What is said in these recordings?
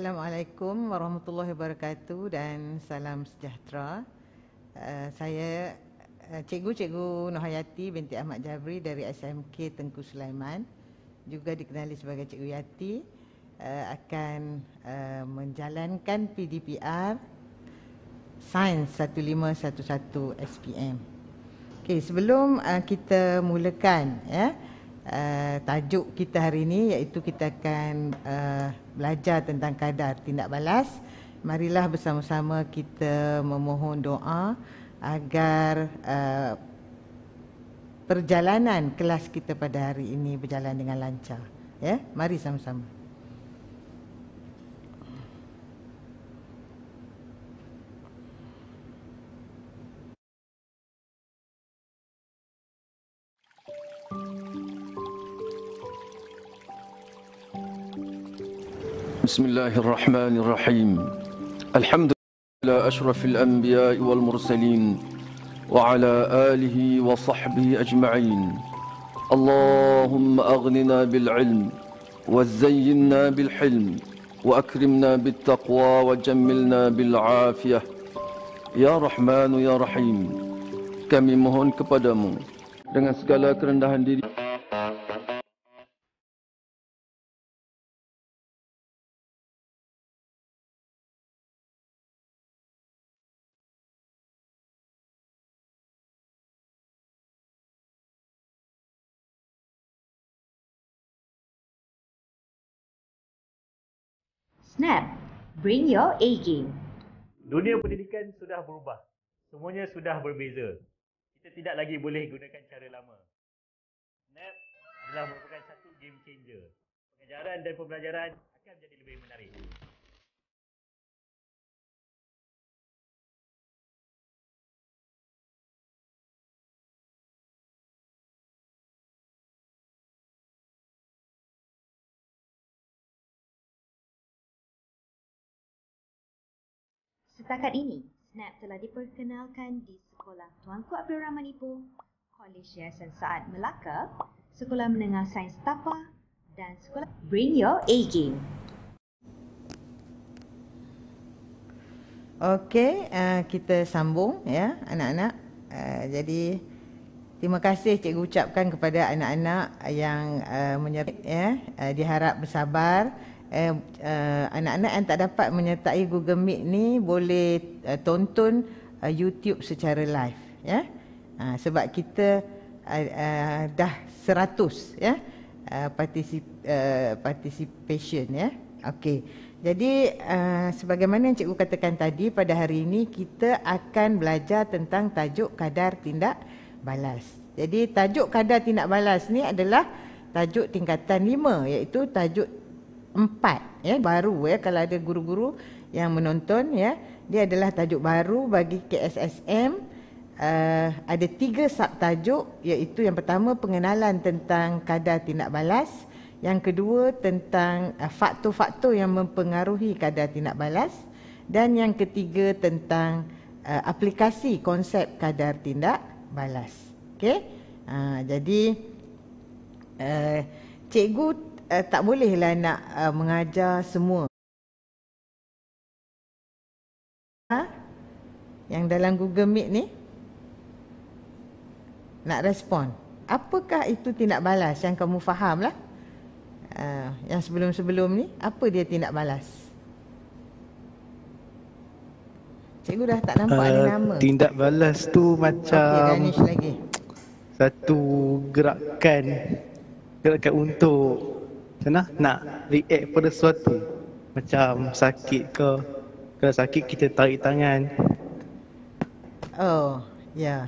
Assalamualaikum warahmatullahi wabarakatuh dan salam sejahtera. Uh, saya uh, cikgu-cikgu Nohayati binti Ahmad Jabri dari SMK Tengku Sulaiman juga dikenali sebagai Cikgu Yati uh, akan uh, menjalankan PDPR Sains 1511 SPM. Okey, sebelum uh, kita mulakan ya uh, tajuk kita hari ini iaitu kita akan uh, belajar tentang kadar tindak balas marilah bersama-sama kita memohon doa agar uh, perjalanan kelas kita pada hari ini berjalan dengan lancar ya mari sama-sama بسم الله الرحمن الرحيم الحمد لله أشرف الأنبياء والمرسلين وعلى آله وصحبه أجمعين اللهم أغننا بالعلم وزينا بالحلم وأكرمنا بالتقوى وجملنا بالعافية يا رحمن يا رحيم كم مهون kepadamu dengan segala kerendahan diri Snap, bring your A game. Dunia pendidikan sudah berubah. Semuanya sudah berbeza. Kita tidak lagi boleh gunakan cara lama. Snap adalah merupakan satu game changer. Pengajaran dan pembelajaran akan jadi lebih menarik. Setakat ini, Snap telah diperkenalkan di Sekolah Tuanku Abdul Rahman Ipoh, Kolej Yayasan Saat Melaka, Sekolah Menengah Sains Tapa dan Sekolah Bring Your A Game. Okey, uh, kita sambung ya anak-anak. Uh, jadi terima kasih cikgu ucapkan kepada anak-anak yang uh, eh, menyertai ya. Uh, diharap bersabar eh, uh, anak-anak yang tak dapat menyertai Google Meet ni boleh uh, tonton uh, YouTube secara live ya uh, sebab kita uh, uh, dah seratus ya uh, particip, uh, participation ya okey jadi uh, sebagaimana yang cikgu katakan tadi pada hari ini kita akan belajar tentang tajuk kadar tindak balas jadi tajuk kadar tindak balas ni adalah tajuk tingkatan lima, iaitu tajuk empat ya baru ya kalau ada guru-guru yang menonton ya dia adalah tajuk baru bagi KSSM uh, eh, ada tiga sub-tajuk, iaitu yang pertama pengenalan tentang kadar tindak balas yang kedua tentang uh, faktor-faktor yang mempengaruhi kadar tindak balas dan yang ketiga tentang uh, aplikasi konsep kadar tindak balas okey uh, jadi uh, cikgu uh, tak bolehlah nak uh, mengajar semua. Ha? Yang dalam Google Meet ni nak respon. Apakah itu tindak balas yang kamu fahamlah? Uh, yang sebelum-sebelum ni apa dia tindak balas? Cikgu dah tak nampak uh, ada nama. Tindak balas tu uh, macam okay, lagi. satu gerakan gerakan untuk macam nak, nak react pada sesuatu Macam sakit ke Kalau sakit kita tarik tangan Oh, ya yeah.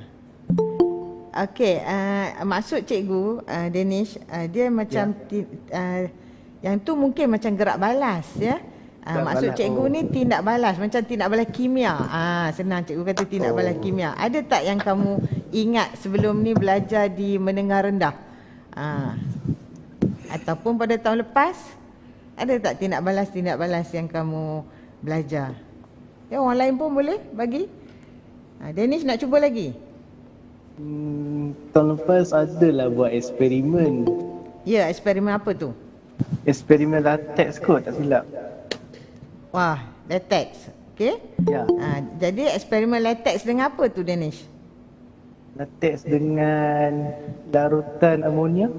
Okay, uh, maksud cikgu uh, Danish uh, Dia macam yeah. uh, Yang tu mungkin macam gerak balas ya. Yeah? Uh, maksud balas. cikgu oh. ni tindak balas Macam tindak balas kimia Ah Senang cikgu kata tindak oh. balas kimia Ada tak yang kamu ingat sebelum ni belajar di menengah rendah? Ah ataupun pada tahun lepas ada tak tindak balas tindak balas yang kamu belajar ya orang lain pun boleh bagi ha, Danish nak cuba lagi hmm, tahun lepas adalah buat eksperimen ya eksperimen apa tu eksperimen latex kot tak silap wah latex Okay. Ya. Ha, jadi eksperimen latex dengan apa tu Danish? Latex dengan larutan amonia.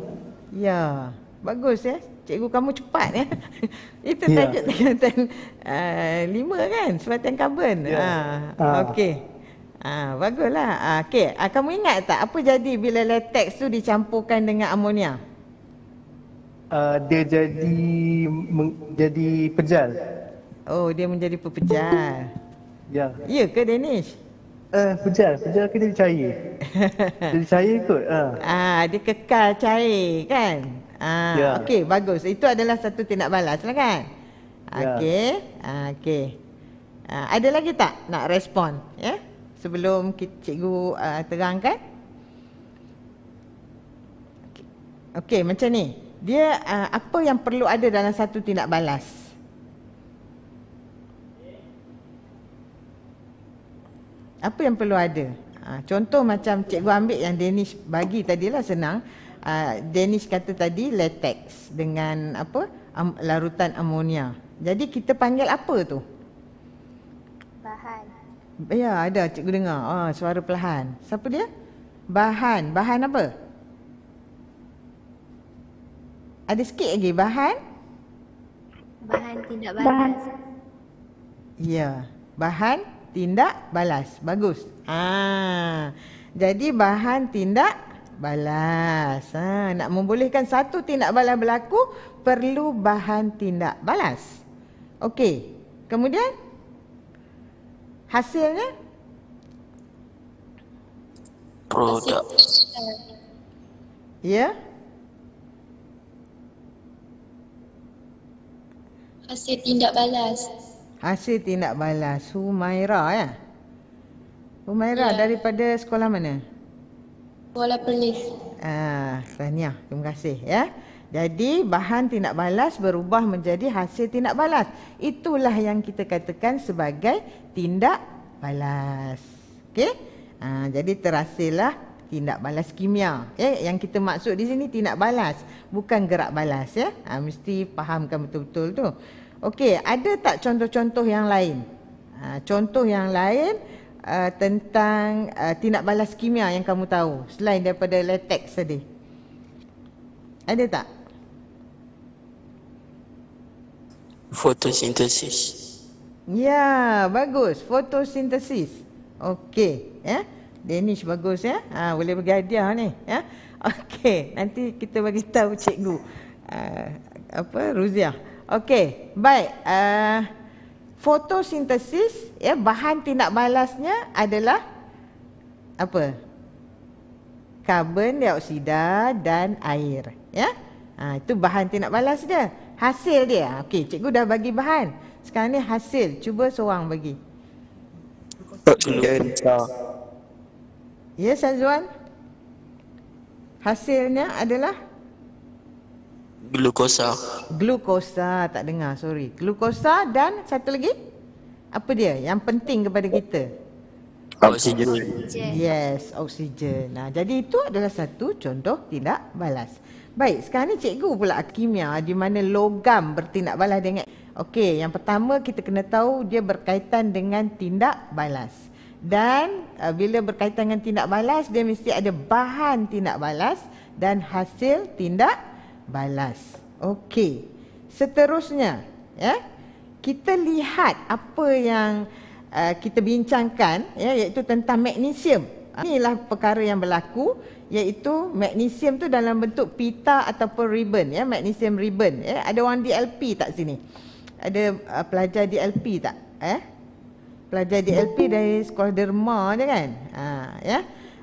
Ya. Bagus ya. Cikgu kamu cepat ya. Itu yeah. tajuk tingkatan uh, eh, lima kan? Selatan karbon. Ha. Ya. Yeah. Uh, ah. Okey. Ha, uh, baguslah. Uh, Okey, uh, kamu ingat tak apa jadi bila latex tu dicampurkan dengan amonia? Uh, dia jadi menjadi pejal. Oh, dia menjadi pepejal. Ya. Yeah. Ya ke Danish? Uh, pejal, pejal ke dia cair? dia cair kot. Ah, uh. uh, dia kekal cair kan? Ah, yeah. okey, bagus. Itu adalah satu tindak balas lah kan? Ya. Okey. Yeah. Ah, okey. Ah, ada lagi tak nak respon, ya? Yeah? Sebelum cikgu uh, terangkan. Okey, okay, macam ni. Dia uh, apa yang perlu ada dalam satu tindak balas? Apa yang perlu ada? Ha, contoh macam cikgu ambil yang Danish bagi tadilah senang. Ah, Danish kata tadi latex dengan apa am, larutan amonia. Jadi kita panggil apa tu? Bahan. Ya, ada cikgu dengar. Ah, oh, suara perlahan. Siapa dia? Bahan. Bahan apa? Ada sikit lagi bahan? Bahan tindak balas. Bahan. Ya, bahan tindak balas. Bagus. Ah. Jadi bahan tindak balas. Ha, nak membolehkan satu tindak balas berlaku, perlu bahan tindak balas. Okey, kemudian hasilnya? Produk. Oh, ya? Hasil tindak balas. Hasil tindak balas. Humaira ya? Humaira ya. daripada sekolah mana? Uh, Kuala pelis. Ah, tahniah. Terima kasih ya. Jadi bahan tindak balas berubah menjadi hasil tindak balas. Itulah yang kita katakan sebagai tindak balas. Okey? Ha, jadi terhasillah tindak balas kimia. Okay? Yang kita maksud di sini tindak balas. Bukan gerak balas. ya. Ha, mesti fahamkan betul-betul tu. Okey, ada tak contoh-contoh yang lain? Ha, contoh yang lain uh, tentang uh, tindak balas kimia yang kamu tahu selain daripada latex tadi? Ada tak? Fotosintesis. Ya, bagus. Fotosintesis. Okey, ya. Yeah. Danish bagus ya. Yeah. Ha, boleh bagi hadiah ni, ya. Yeah. Okey, nanti kita bagi tahu cikgu. Uh, apa Ruzia. Okey, baik. Uh, fotosintesis ya bahan tindak balasnya adalah apa? Karbon dioksida dan air, ya. Ha, itu bahan tindak balas dia. Hasil dia. Ha, okey, cikgu dah bagi bahan. Sekarang ni hasil, cuba seorang bagi. Oksigen. Ya, Sazwan. Hasilnya adalah Glukosa. Glukosa tak dengar, sorry. Glukosa dan satu lagi? Apa dia yang penting kepada kita? Oksigen. Yes, oksigen. Nah, jadi itu adalah satu contoh tindak balas. Baik, sekarang ni cikgu pula kimia di mana logam bertindak balas dengan Okey, yang pertama kita kena tahu dia berkaitan dengan tindak balas. Dan uh, bila berkaitan dengan tindak balas, dia mesti ada bahan tindak balas dan hasil tindak balas. Okey. Seterusnya, ya. Kita lihat apa yang uh, kita bincangkan ya iaitu tentang magnesium. Inilah perkara yang berlaku iaitu magnesium tu dalam bentuk pita ataupun ribbon ya, magnesium ribbon ya. Ada orang DLP tak sini? Ada uh, pelajar DLP tak? Eh? Pelajar DLP dari sekolah derma je kan? Ha, ya.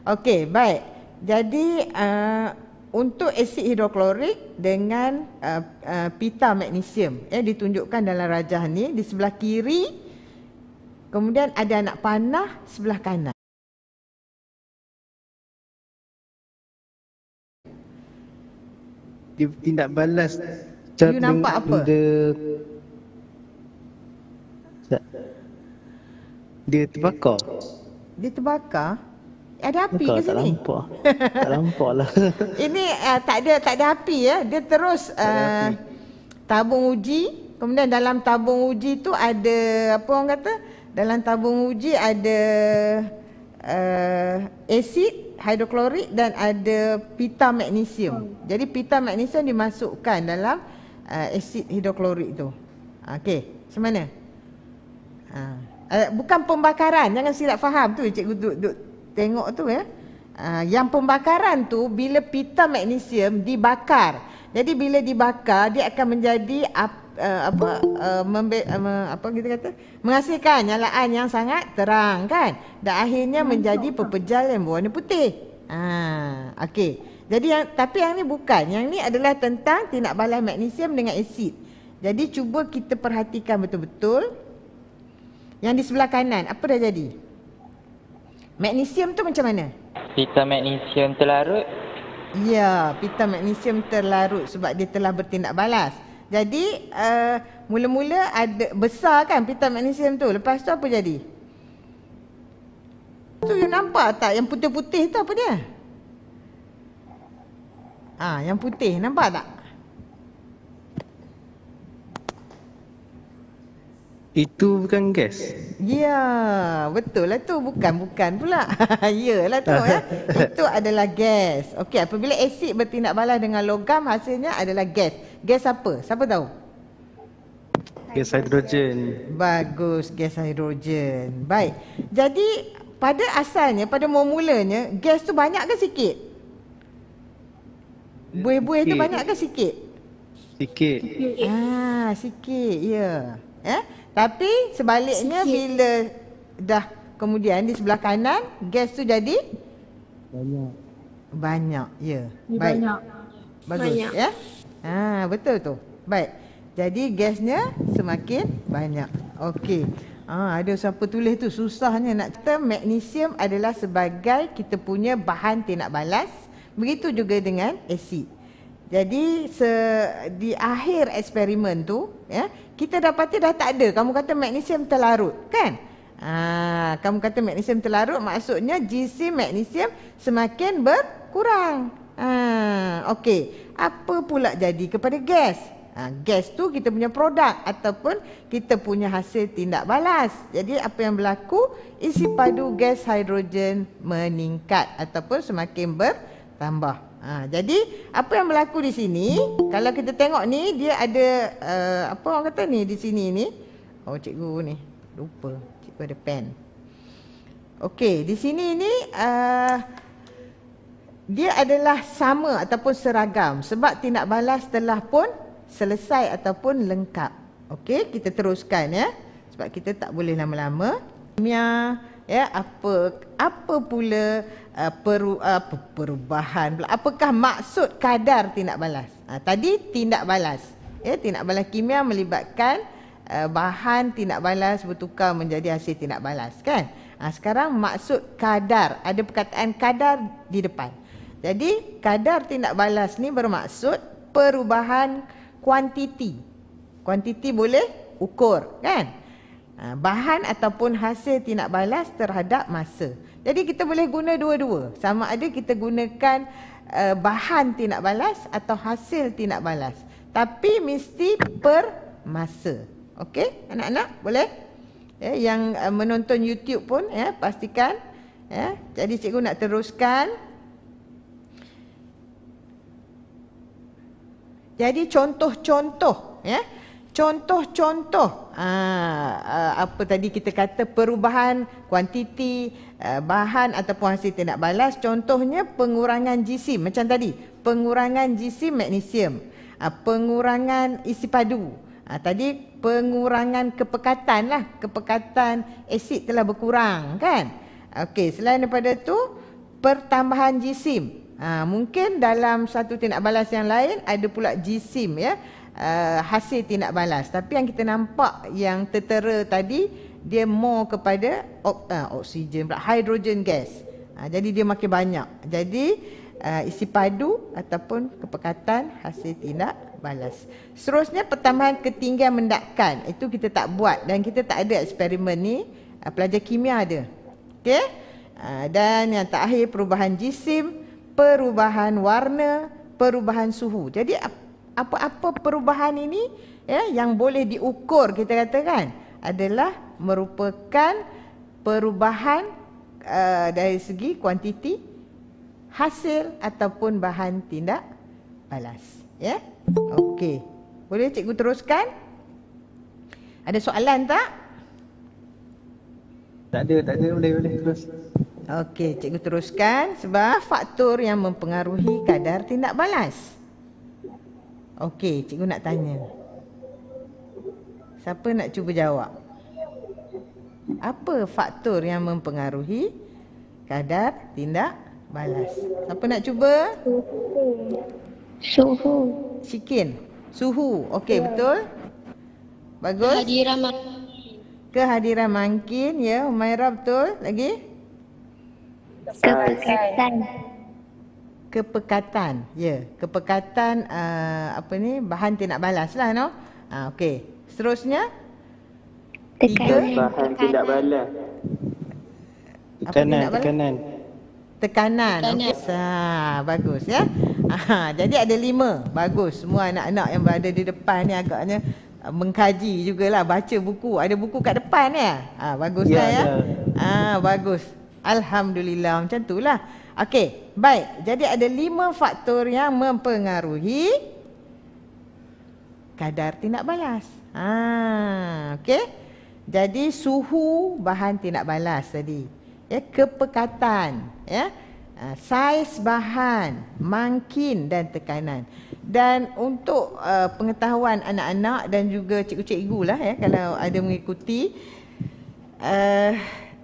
Okey, baik. Jadi uh, untuk asid hidroklorik dengan uh, uh, pita magnesium ya eh, ditunjukkan dalam rajah ni di sebelah kiri kemudian ada anak panah sebelah kanan dia tindak balas chart you nampak apa the... dia terbakar dia terbakar ada api Bukan, ke sini? Tak lampau. tak lampau lah. Ini uh, tak ada tak ada api ya. Dia terus uh, tabung uji. Kemudian dalam tabung uji tu ada apa orang kata? Dalam tabung uji ada uh, asid hidroklorik dan ada pita magnesium. Jadi pita magnesium dimasukkan dalam uh, asid hidroklorik tu. Okey, macam mana? Ha. Uh, bukan pembakaran, jangan silap faham tu cikgu duk, tengok tu ya. Uh, yang pembakaran tu bila pita magnesium dibakar. Jadi bila dibakar dia akan menjadi ap, uh, apa ah, apa kita kata menghasilkan nyalaan yang sangat terang kan. Dan akhirnya menjadi pepejal yang berwarna putih. Ha okay. Jadi yang tapi yang ni bukan. Yang ni adalah tentang tindak balas magnesium dengan asid. Jadi cuba kita perhatikan betul-betul yang di sebelah kanan apa dah jadi? Magnesium tu macam mana? Pita magnesium terlarut. Ya, pita magnesium terlarut sebab dia telah bertindak balas. Jadi, uh, mula-mula ada besar kan pita magnesium tu. Lepas tu apa jadi? Tu you nampak tak yang putih-putih tu apa dia? Ah, ha, yang putih nampak tak? Itu bukan gas. Ya, betul lah tu. Bukan, bukan pula. lah tu. ya. Itu adalah gas. Okey, apabila asid bertindak balas dengan logam, hasilnya adalah gas. Gas apa? Siapa tahu? Gas hidrogen. Bagus, gas hidrogen. Baik. Jadi, pada asalnya, pada mula-mulanya, gas tu banyak ke sikit? Buih-buih tu banyak ke sikit? Sikit. Ah, sikit, ya. Eh? Tapi sebaliknya Sikit. bila dah kemudian di sebelah kanan gas tu jadi banyak. Banyak. Ya. Yeah. Banyak. Bagus banyak. ya. Ha betul tu. Baik. Jadi gasnya semakin banyak. Okey. Ha ada siapa tulis tu susahnya nak cerita magnesium adalah sebagai kita punya bahan tindak balas. Begitu juga dengan asid. Jadi se, di akhir eksperimen tu ya kita dapati dah tak ada. Kamu kata magnesium terlarut, kan? Ha, kamu kata magnesium terlarut, maksudnya GC magnesium semakin berkurang. Ha, Okey, apa pula jadi kepada gas? Ha, gas tu kita punya produk ataupun kita punya hasil tindak balas. Jadi apa yang berlaku? Isi padu gas hidrogen meningkat ataupun semakin bertambah. Ha, jadi apa yang berlaku di sini, kalau kita tengok ni dia ada uh, apa orang kata ni di sini ni. Oh cikgu ni lupa cikgu ada pen. Okey, di sini ni uh, dia adalah sama ataupun seragam sebab tindak balas telah pun selesai ataupun lengkap. Okey, kita teruskan ya. Sebab kita tak boleh lama-lama. Mia -lama ya apa apa pula uh, peru, apa uh, perubahan pula apakah maksud kadar tindak balas ha, tadi tindak balas ya tindak balas kimia melibatkan uh, bahan tindak balas bertukar menjadi hasil tindak balas kan ha, sekarang maksud kadar ada perkataan kadar di depan jadi kadar tindak balas ni bermaksud perubahan kuantiti kuantiti boleh ukur kan Ha, bahan ataupun hasil tindak balas terhadap masa. Jadi kita boleh guna dua-dua. Sama ada kita gunakan e, bahan tindak balas atau hasil tindak balas. Tapi mesti per masa. Okey, anak-anak boleh? Eh, yang e, menonton YouTube pun ya, pastikan ya. Jadi cikgu nak teruskan. Jadi contoh-contoh ya. -contoh, eh contoh-contoh ah, ah, apa tadi kita kata perubahan kuantiti ah, bahan ataupun hasil tindak balas contohnya pengurangan jisim macam tadi pengurangan jisim magnesium pengurangan isi padu tadi pengurangan kepekatan lah kepekatan asid telah berkurang kan okey selain daripada tu pertambahan jisim mungkin dalam satu tindak balas yang lain ada pula jisim ya uh, hasil tindak balas tapi yang kita nampak yang tertera tadi dia more kepada ok, uh, oksigen pula hydrogen gas uh, jadi dia makin banyak jadi uh, isi padu ataupun kepekatan hasil tindak balas seterusnya pertambahan ketinggian mendakkan itu kita tak buat dan kita tak ada eksperimen ni uh, pelajar kimia ada Okay? uh, dan yang terakhir perubahan jisim perubahan warna perubahan suhu jadi apa-apa perubahan ini ya yang boleh diukur kita katakan adalah merupakan perubahan uh, dari segi kuantiti hasil ataupun bahan tindak balas ya okey boleh cikgu teruskan ada soalan tak tak ada tak ada boleh boleh terus okey cikgu teruskan sebab faktor yang mempengaruhi kadar tindak balas Okey, cikgu nak tanya. Siapa nak cuba jawab? Apa faktor yang mempengaruhi kadar tindak balas? Siapa nak cuba? Suhu. Sikin. Suhu. Okey, yeah. betul? Bagus. Kehadiran mangkin. Kehadiran mangkin, ya. Umairah, betul? Lagi? Kepekatan. Kepekatan kepekatan. Ya, yeah. kepekatan uh, apa ni bahan tidak balas lah, no? Ah, okay. Seterusnya. Tekanan. Bahan tidak balas. Tekanan, tekanan. Tekanan. tekanan. Okay. Ah, bagus ya. Yeah? Ah, jadi ada lima. Bagus. Semua anak-anak yang berada di depan ni agaknya uh, mengkaji jugalah baca buku ada buku kat depan ya ah baguslah ya, lah, ah bagus alhamdulillah macam itulah Okey, baik. Jadi ada lima faktor yang mempengaruhi kadar tindak balas. Ha, okey. Jadi suhu bahan tindak balas tadi. Ya, kepekatan, ya. Ha, saiz bahan, mangkin dan tekanan. Dan untuk uh, pengetahuan anak-anak dan juga cikgu-cikgu lah ya kalau ada mengikuti uh,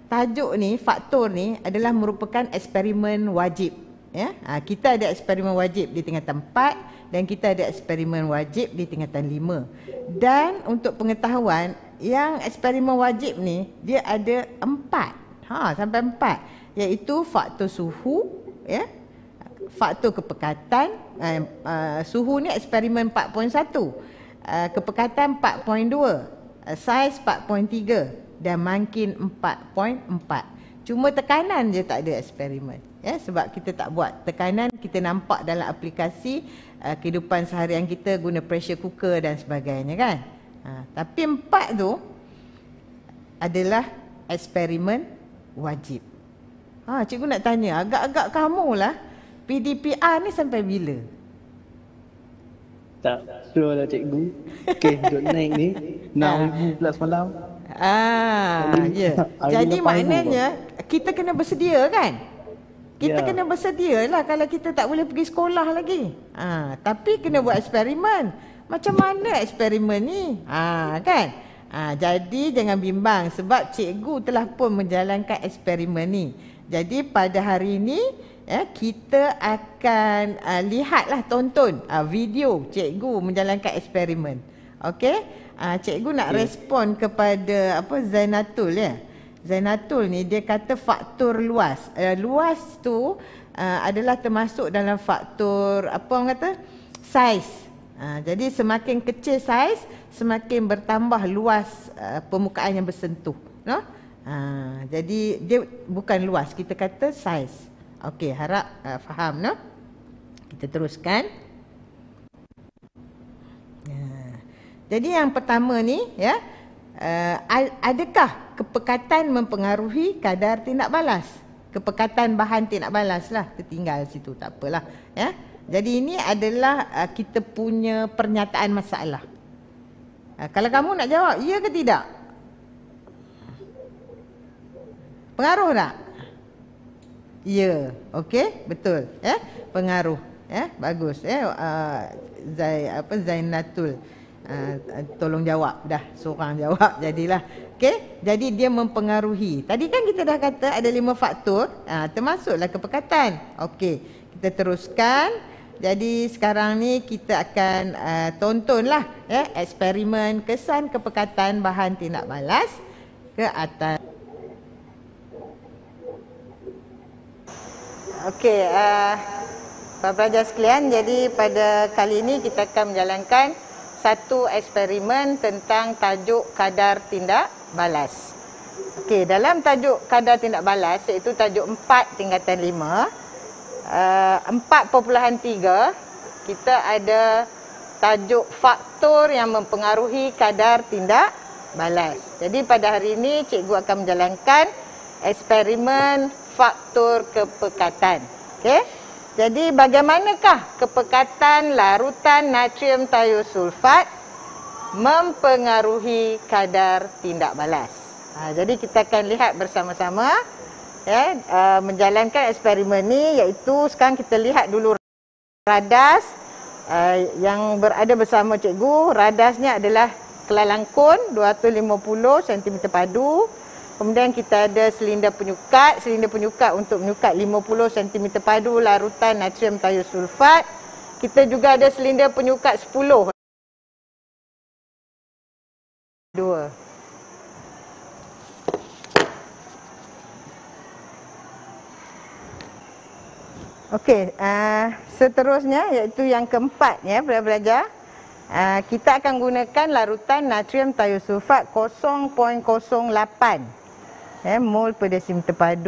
tajuk ni faktor ni adalah merupakan eksperimen wajib ya ha, kita ada eksperimen wajib di tingkatan 4 dan kita ada eksperimen wajib di tingkatan lima. dan untuk pengetahuan yang eksperimen wajib ni dia ada empat, ha sampai empat. Yaitu faktor suhu ya faktor kepekatan eh, uh, suhu ni eksperimen 4.1 uh, eh, kepekatan 4.2 Uh, size 4.3 dan mangkin 4.4. Cuma tekanan je tak ada eksperimen. Ya, sebab kita tak buat tekanan kita nampak dalam aplikasi uh, kehidupan seharian kita guna pressure cooker dan sebagainya kan. Ha, tapi 4 tu adalah eksperimen wajib. Ha, cikgu nak tanya, agak-agak kamu lah PDPR ni sampai bila? Tak betul lah cikgu Okay duduk naik ni RM6,000 pula semalam Ah, Yeah. Ya. Jadi maknanya pun. kita kena bersedia kan? Kita yeah. kena bersedia lah kalau kita tak boleh pergi sekolah lagi. Ah, tapi kena buat eksperimen. Macam mana eksperimen ni? Ah, kan? Ah, jadi jangan bimbang sebab cikgu telah pun menjalankan eksperimen ni. Jadi pada hari ini ya, kita akan uh, lihatlah tonton uh, video cikgu menjalankan eksperimen. Okey? Uh, cikgu nak okay. respon kepada apa Zainatul ya. Zainatul ni dia kata faktor luas. Uh, luas tu uh, adalah termasuk dalam faktor apa orang kata? Size. Uh, jadi semakin kecil size, semakin bertambah luas uh, permukaan yang bersentuh. No? Ha, jadi dia bukan luas kita kata size. Okey, harap uh, faham no? Kita teruskan. Ya. Jadi yang pertama ni ya uh, adakah kepekatan mempengaruhi kadar tindak balas? Kepekatan bahan tindak balas lah tertinggal situ tak apalah ya. Jadi ini adalah uh, kita punya pernyataan masalah. Uh, kalau kamu nak jawab ya ke tidak? Pengaruh tak? Ya, okey, betul. Ya, eh? pengaruh. Ya, eh? bagus. Ya, eh? uh, Zai apa Zainatul. Uh, tolong jawab dah seorang jawab jadilah okey jadi dia mempengaruhi tadi kan kita dah kata ada lima faktor uh, termasuklah kepekatan okey kita teruskan jadi sekarang ni kita akan uh, tontonlah eh eksperimen kesan kepekatan bahan tindak balas ke atas Okey, uh, eh, Puan Pelajar sekalian, jadi pada kali ini kita akan menjalankan satu eksperimen tentang tajuk kadar tindak balas. Okey, dalam tajuk kadar tindak balas iaitu tajuk 4 tingkatan 5, uh, 4.3, kita ada tajuk faktor yang mempengaruhi kadar tindak balas. Jadi pada hari ini cikgu akan menjalankan eksperimen faktor kepekatan. Okey. Jadi bagaimanakah kepekatan larutan natrium thiosulfat mempengaruhi kadar tindak balas? Ha, jadi kita akan lihat bersama-sama ya, uh, menjalankan eksperimen ni iaitu sekarang kita lihat dulu radas uh, yang berada bersama cikgu. Radasnya adalah kelalangkun 250 cm padu. Kemudian kita ada silinder penyukat, silinder penyukat untuk menyukat 50 cm padu larutan natrium thiosulfat. Kita juga ada silinder penyukat 10. Dua. Okey, uh, seterusnya iaitu yang keempat ya, belajar-belajar. Uh, kita akan gunakan larutan natrium thiosulfat 0.08 eh, mol pedasium terpadu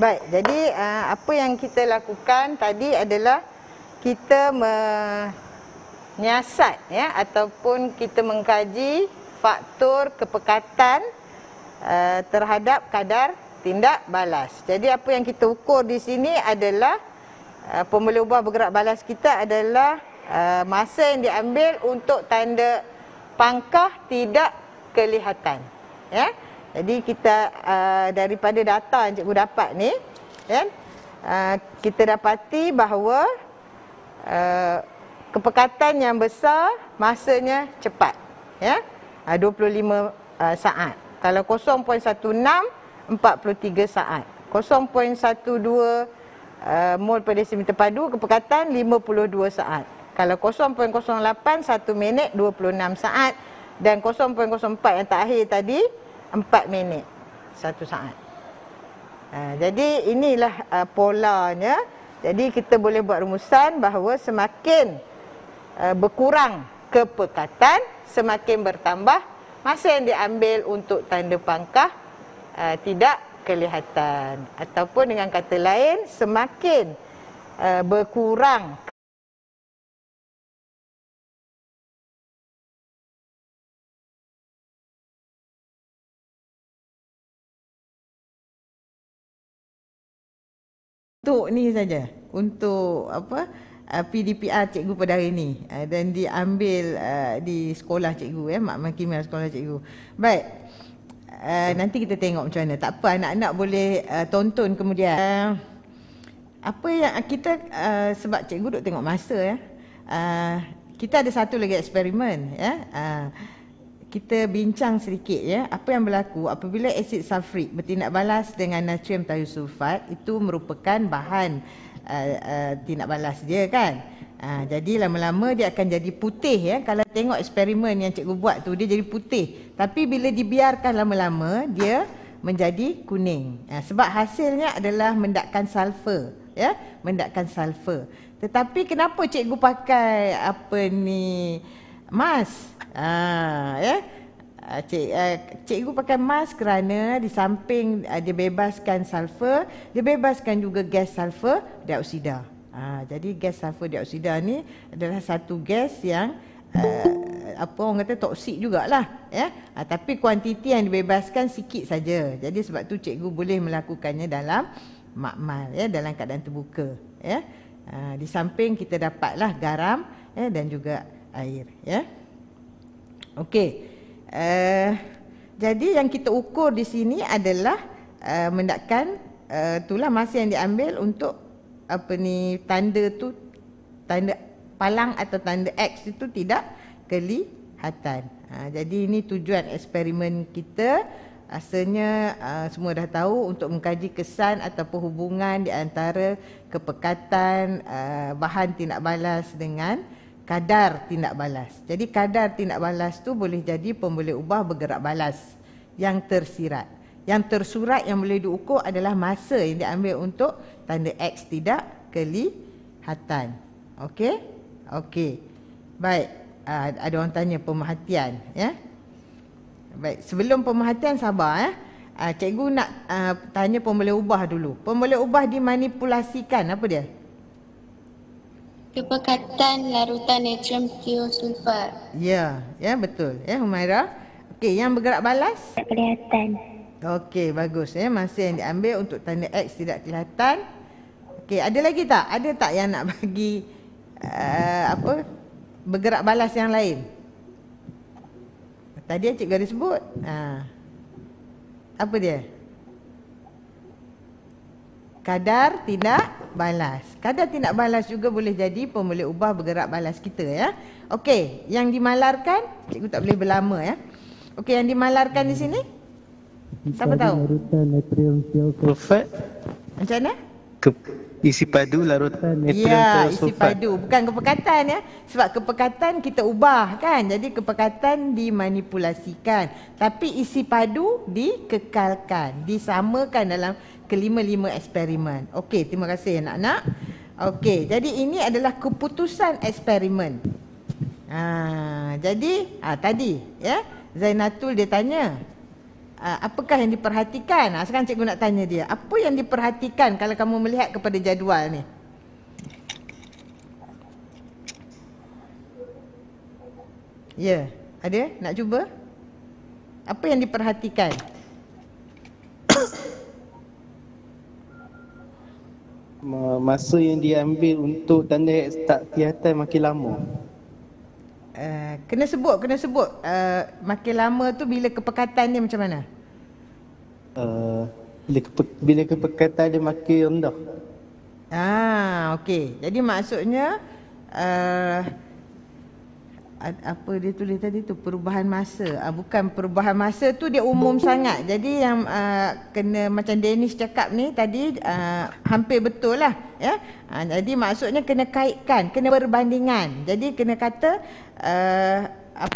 Baik, jadi uh, apa yang kita lakukan tadi adalah kita menyiasat ya ataupun kita mengkaji faktor kepekatan uh, terhadap kadar tindak balas. Jadi apa yang kita ukur di sini adalah uh, ah, pembeli ubah bergerak balas kita adalah uh, masa yang diambil untuk tanda pangkah tidak kelihatan. Ya. Jadi kita uh, daripada data yang cikgu dapat ni kan uh, kita dapati bahawa uh, kepekatan yang besar masanya cepat ya uh, 25 uh, saat. Kalau 0.16 43 saat. 0.12 uh, mol per desimeter padu kepekatan 52 saat. Kalau 0.08 1 minit 26 saat dan 0.04 yang terakhir tadi empat minit satu saat. Uh, jadi inilah uh, polanya. Jadi kita boleh buat rumusan bahawa semakin uh, berkurang kepekatan, semakin bertambah masa yang diambil untuk tanda pangkah uh, tidak kelihatan. Ataupun dengan kata lain, semakin uh, berkurang untuk ni saja untuk apa uh, eh, PDPR cikgu pada hari ni eh, dan diambil eh, di sekolah cikgu ya Mak mak kimia sekolah cikgu baik nanti kita tengok macam mana tak apa anak-anak boleh tonton kemudian apa yang kita sebab cikgu duk tengok masa ya kita ada satu lagi eksperimen ya kita bincang sedikit ya apa yang berlaku apabila asid sulfurik bertindak balas dengan natrium thiosulfat itu merupakan bahan uh, uh, tindak balas dia kan uh, jadi lama-lama dia akan jadi putih ya kalau tengok eksperimen yang cikgu buat tu dia jadi putih tapi bila dibiarkan lama-lama dia menjadi kuning uh, sebab hasilnya adalah mendakan sulfur ya mendakan sulfur tetapi kenapa cikgu pakai apa ni mask ha, ya ah, cik uh, cikgu pakai mask kerana di samping uh, dia bebaskan sulfur dia bebaskan juga gas sulfur dioksida ha, jadi gas sulfur dioksida ni adalah satu gas yang uh, apa orang kata toksik jugalah ya ha, tapi kuantiti yang dibebaskan sikit saja jadi sebab tu cikgu boleh melakukannya dalam makmal ya dalam keadaan terbuka ya Uh, di samping kita dapatlah garam eh, dan juga air ya Okey. Uh, jadi yang kita ukur di sini adalah uh, eh, mendakan uh, eh, tulang masa yang diambil untuk apa ni tanda tu tanda palang atau tanda X itu tidak kelihatan. Ha, jadi ini tujuan eksperimen kita. Asalnya uh, semua dah tahu untuk mengkaji kesan atau perhubungan di antara kepekatan uh, bahan tindak balas dengan kadar tindak balas. Jadi kadar tindak balas tu boleh jadi pemboleh ubah bergerak balas yang tersirat. Yang tersurat yang boleh diukur adalah masa yang diambil untuk tanda X tidak kelihatan. Okey? Okey. Baik. Uh, ada orang tanya pemerhatian. Ya? Baik. Sebelum pemerhatian sabar. Eh? Uh, cikgu nak uh, tanya pemboleh ubah dulu. Pemboleh ubah dimanipulasikan. Apa dia? Kepekatan larutan natrium thiosulfat. Ya, ya betul. Ya Humaira. Okey, yang bergerak balas? Tak kelihatan. Okey, bagus. Ya, masih yang diambil untuk tanda X tidak kelihatan. Okey, ada lagi tak? Ada tak yang nak bagi uh, apa? Bergerak balas yang lain? Tadi cikgu ada sebut. Ha. Apa dia? kadar tidak balas. Kadar tidak balas juga boleh jadi pemilik ubah bergerak balas kita ya. Okey, yang dimalarkan, cikgu tak boleh berlama ya. Okey, yang dimalarkan di sini? Siapa tahu? Larutan natrium sulfat. Macam mana? Ke isi padu larutan natrium ya, sulfat. Ya, isi padu. Bukan kepekatan ya. Sebab kepekatan kita ubah kan. Jadi kepekatan dimanipulasikan. Tapi isi padu dikekalkan. Disamakan dalam kelima-lima eksperimen. Okey, terima kasih anak-anak. Okey, jadi ini adalah keputusan eksperimen. Ha, jadi ha, tadi ya Zainatul dia tanya ha, apakah yang diperhatikan? Ha, sekarang cikgu nak tanya dia. Apa yang diperhatikan kalau kamu melihat kepada jadual ni? Ya, ada? Nak cuba? Apa yang diperhatikan? masa yang diambil untuk tanda tak kelihatan makin lama? Uh, kena sebut, kena sebut. Uh, makin lama tu bila kepekatan dia macam mana? Uh, bila, kepe, bila kepekatan dia makin rendah. Ah, okey. Jadi maksudnya uh, apa dia tulis tadi tu perubahan masa uh, bukan perubahan masa tu dia umum sangat jadi yang uh, kena macam Dennis cakap ni tadi uh, hampir betul lah ya yeah? uh, jadi maksudnya kena kaitkan kena perbandingan jadi kena kata uh,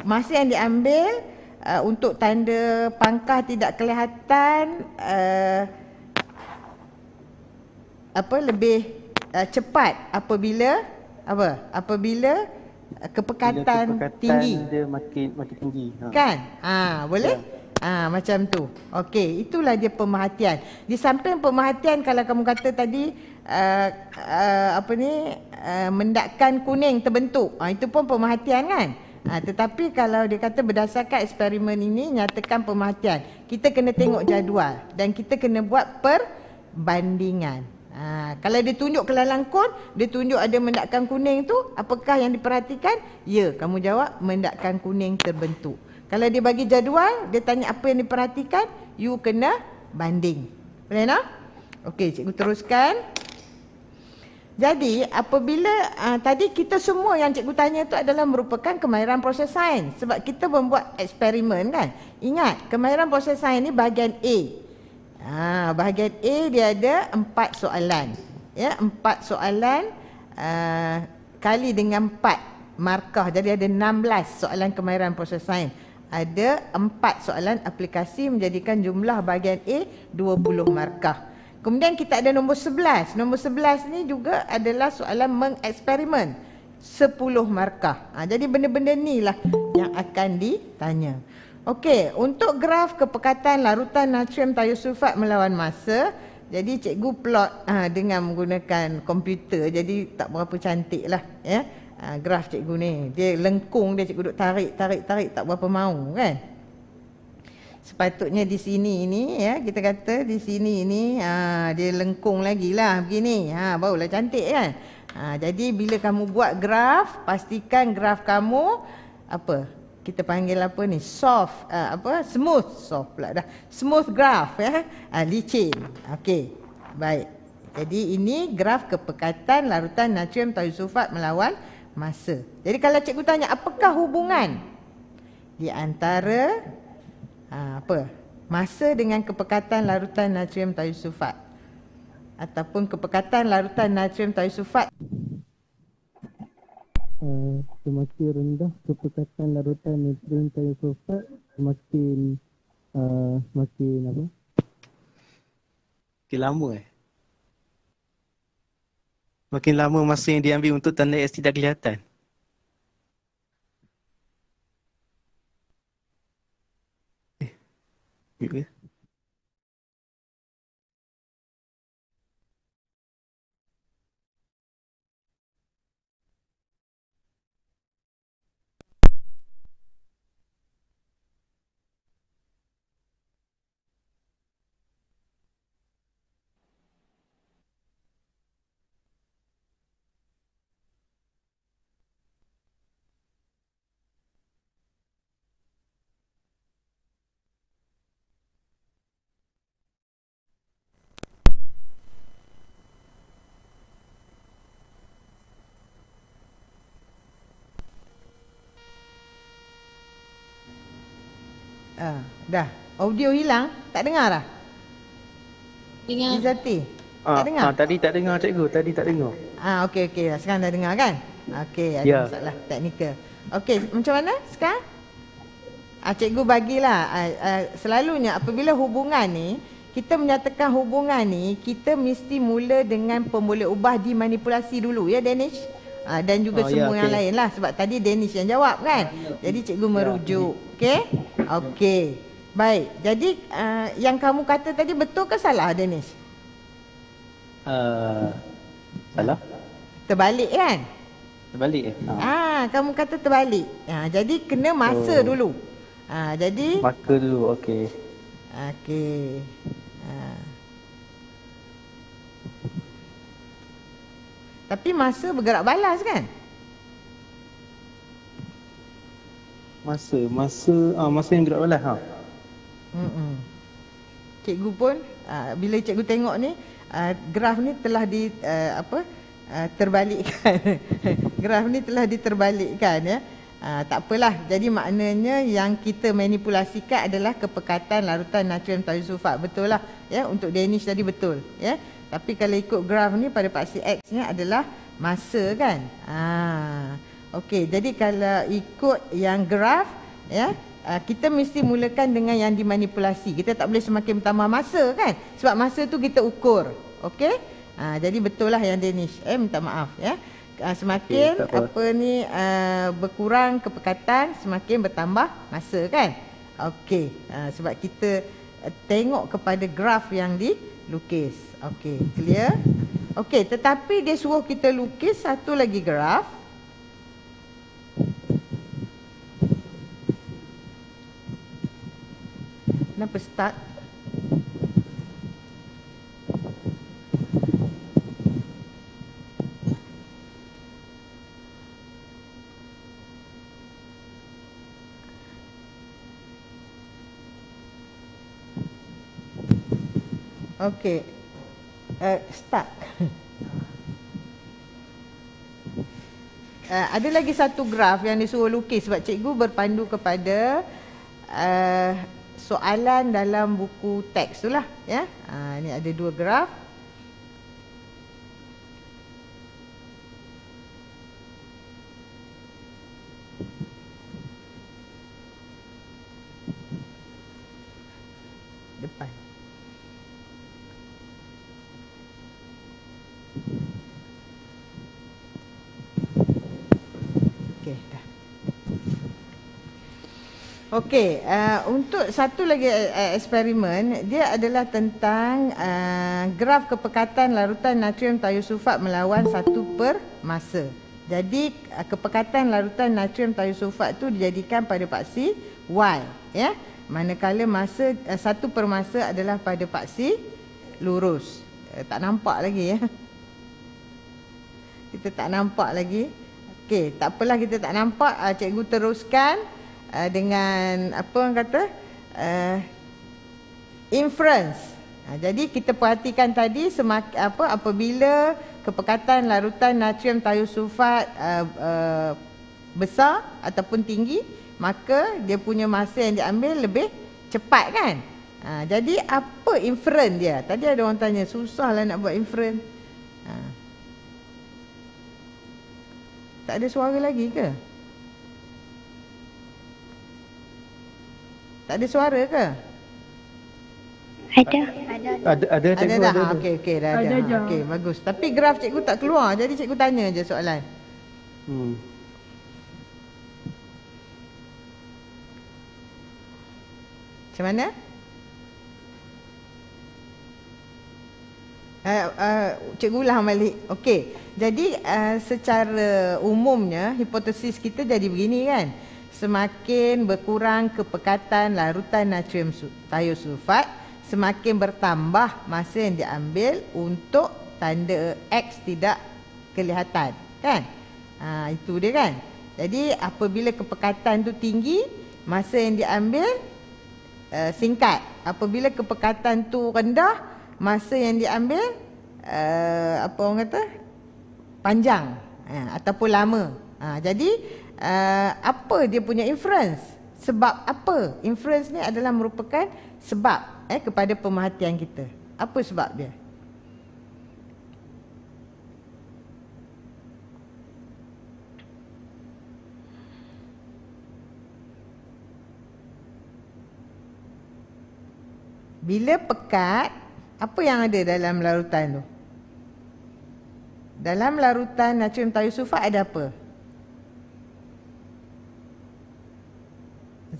masa yang diambil uh, untuk tanda pangkah tidak kelihatan uh, apa lebih uh, cepat apabila apa apabila kepekatan, kepekatan tinggi dia makin makin tinggi ha. kan ha boleh ya. ha macam tu okey itulah dia pemerhatian di samping pemerhatian kalau kamu kata tadi uh, uh, apa ni uh, eh, mendakan kuning terbentuk ha, itu pun pemerhatian kan ha, tetapi kalau dia kata berdasarkan eksperimen ini nyatakan pemerhatian kita kena tengok jadual dan kita kena buat perbandingan Ha, kalau dia tunjuk kelalang kod, dia tunjuk ada mendakkan kuning tu, apakah yang diperhatikan? Ya, kamu jawab mendakkan kuning terbentuk. Kalau dia bagi jadual, dia tanya apa yang diperhatikan? You kena banding. Boleh tak? Okey, cikgu teruskan. Jadi, apabila uh, tadi kita semua yang cikgu tanya tu adalah merupakan kemahiran proses sains. Sebab kita membuat eksperimen kan. Ingat, kemahiran proses sains ni bahagian A. Ha, bahagian A dia ada empat soalan. Ya, empat soalan uh, kali dengan empat markah. Jadi ada enam belas soalan kemahiran proses sains. Ada empat soalan aplikasi menjadikan jumlah bahagian A 20 markah. Kemudian kita ada nombor sebelas, Nombor sebelas ni juga adalah soalan mengeksperimen. sepuluh markah. Ha, jadi benda-benda ni lah yang akan ditanya. Okey, untuk graf kepekatan larutan natrium thiosulfat melawan masa, jadi cikgu plot ha, dengan menggunakan komputer. Jadi tak berapa cantik lah ya. ha, graf cikgu ni. Dia lengkung dia cikgu duk tarik, tarik, tarik tak berapa mau kan. Sepatutnya di sini ni ya, kita kata di sini ni ha, dia lengkung lagi lah begini. Ha, barulah cantik kan. Ha, jadi bila kamu buat graf, pastikan graf kamu apa? kita panggil apa ni soft uh, apa smooth soft pula dah smooth graph ya uh, licin okey baik jadi ini graf kepekatan larutan natrium tiosulfat melawan masa jadi kalau cikgu tanya apakah hubungan di antara uh, apa masa dengan kepekatan larutan natrium tiosulfat ataupun kepekatan larutan natrium tiosulfat Eh, semakin rendah kepekatan larutan nitrogen trifosfat semakin uh, semakin apa? Makin lama eh. Makin lama masa yang diambil untuk tanda X tidak kelihatan. Eh. Mute Ha, dah. Audio hilang? Tak dengar dah? Dengar. Izzati? Ah, tak dengar? Ah, tadi tak dengar cikgu. Tadi tak dengar. Ah, okey, okey. Sekarang dah dengar kan? Okey, ada yeah. masalah teknikal. Okey, macam mana sekarang? Ah, cikgu bagilah. Ah, ah, selalunya apabila hubungan ni, kita menyatakan hubungan ni, kita mesti mula dengan pemula ubah dimanipulasi dulu ya, Danish? uh, dan juga oh, ya, semua yeah, yang okay. lain lah sebab tadi Dennis yang jawab kan yeah, ya, yeah. jadi cikgu ya. merujuk okay, okay, okey baik jadi uh, yang kamu kata tadi betul ke salah Dennis? uh, salah terbalik kan terbalik eh ah uh. uh, kamu kata terbalik ha jadi kena masa oh. dulu ah jadi masa dulu okay. Okay. ah uh. Tapi masa bergerak balas kan? Masa, masa ah masa yang bergerak balas ha. Hmm. Cikgu pun ah, bila cikgu tengok ni ah, graf ni telah di ah, apa? Ah, terbalikkan. graf ni telah diterbalikkan ya. Ah, tak apalah. Jadi maknanya yang kita manipulasikan adalah kepekatan larutan natrium tiosulfat. Betul lah. Ya, untuk Danish tadi betul. Ya. Tapi kalau ikut graf ni pada paksi X ni adalah masa kan. Ha. Okey, jadi kalau ikut yang graf, ya, ha, kita mesti mulakan dengan yang dimanipulasi. Kita tak boleh semakin bertambah masa kan. Sebab masa tu kita ukur. Okey, ha, jadi betul lah yang Danish. Eh, minta maaf ya. Uh, semakin okay, apa ni uh, berkurang kepekatan semakin bertambah masa kan okey uh, sebab kita uh, tengok kepada graf yang dilukis Okey, clear? Okey, tetapi dia suruh kita lukis satu lagi graf. Kenapa start? Okey uh, stuck. Uh, ada lagi satu graf yang disuruh lukis sebab cikgu berpandu kepada uh, soalan dalam buku teks tu lah. Ya? Uh, ah, ini ada dua graf. Okey, uh, untuk satu lagi uh, eksperimen, dia adalah tentang uh, graf kepekatan larutan natrium thiosulfat melawan satu per masa. Jadi uh, kepekatan larutan natrium thiosulfat tu dijadikan pada paksi Y, ya. Yeah? Manakala masa uh, satu per masa adalah pada paksi lurus. Uh, tak nampak lagi ya. Kita tak nampak lagi. Okey, tak apalah kita tak nampak, uh, cikgu teruskan uh, dengan apa orang kata uh, inference. Ha, jadi kita perhatikan tadi semak, apa apabila kepekatan larutan natrium thiosulfat uh, eh, uh, besar ataupun tinggi, maka dia punya masa yang diambil lebih cepat kan? Ha, jadi apa inference dia? Tadi ada orang tanya susahlah nak buat inference. Ha. Tak ada suara lagi ke? Tak ada suara ke? Ada. Ada ada ada. Ada dah. Okey okey dah ada. ada. Okey bagus. Tapi graf cikgu tak keluar. Jadi cikgu tanya je soalan. Hmm. Macam mana? Uh, uh, cikgu lah balik Okey Jadi uh, secara umumnya Hipotesis kita jadi begini kan semakin berkurang kepekatan larutan natrium thiosulfat semakin bertambah masa yang diambil untuk tanda X tidak kelihatan kan ha, itu dia kan jadi apabila kepekatan tu tinggi masa yang diambil uh, singkat apabila kepekatan tu rendah masa yang diambil uh, apa orang kata panjang uh, ataupun lama uh, jadi Uh, apa dia punya inference sebab apa inference ni adalah merupakan sebab eh kepada pemerhatian kita apa sebab dia Bila pekat, apa yang ada dalam larutan tu? Dalam larutan natrium tiosulfat ada Apa?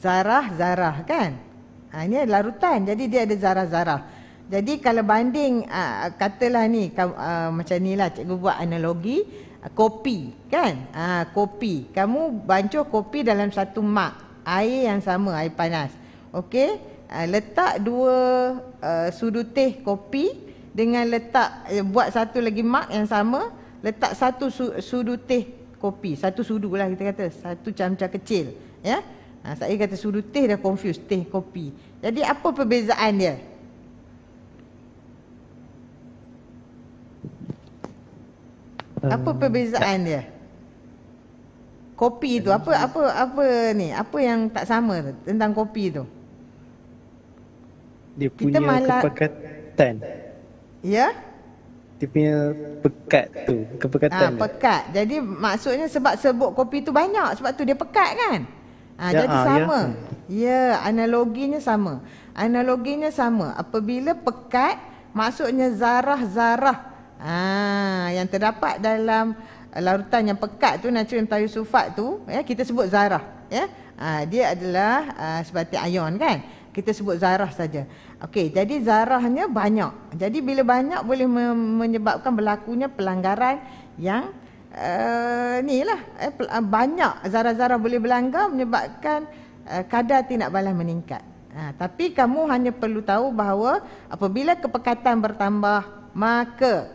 zarah-zarah kan ha, Ini larutan jadi dia ada zarah-zarah Jadi kalau banding uh, katalah ni uh, macam ni lah cikgu buat analogi uh, Kopi kan uh, Kopi kamu bancuh kopi dalam satu mak Air yang sama air panas Okey uh, letak dua uh, sudu teh kopi Dengan letak uh, buat satu lagi mak yang sama Letak satu su sudu teh kopi Satu sudu lah kita kata Satu camca kecil Ya yeah? Ha, saya kata sudu teh dah confuse teh kopi. Jadi apa perbezaan dia? Apa um, perbezaan dia? Kopi tu apa apa apa ni? Apa yang tak sama tentang kopi tu? Dia punya Kita malah... kepekatan. Ya? Dia punya pekat tu, kepekatan. Ah, ha, pekat. Dia. Jadi maksudnya sebab sebut kopi tu banyak sebab tu dia pekat kan? Ha, ya, jadi ha, sama. Ya. ya, analoginya sama. Analoginya sama. Apabila pekat, maksudnya zarah-zarah ha, yang terdapat dalam eh, larutan yang pekat tu natrium thiosulfat tu, ya, kita sebut zarah. Ya. Ha, dia adalah ha, seperti ion kan? Kita sebut zarah saja. Okey, jadi zarahnya banyak. Jadi bila banyak boleh menyebabkan berlakunya pelanggaran yang uh, ni lah eh, eh banyak zarah-zarah boleh berlanggar menyebabkan uh, kadar tindak balas meningkat. Ha, tapi kamu hanya perlu tahu bahawa apabila kepekatan bertambah maka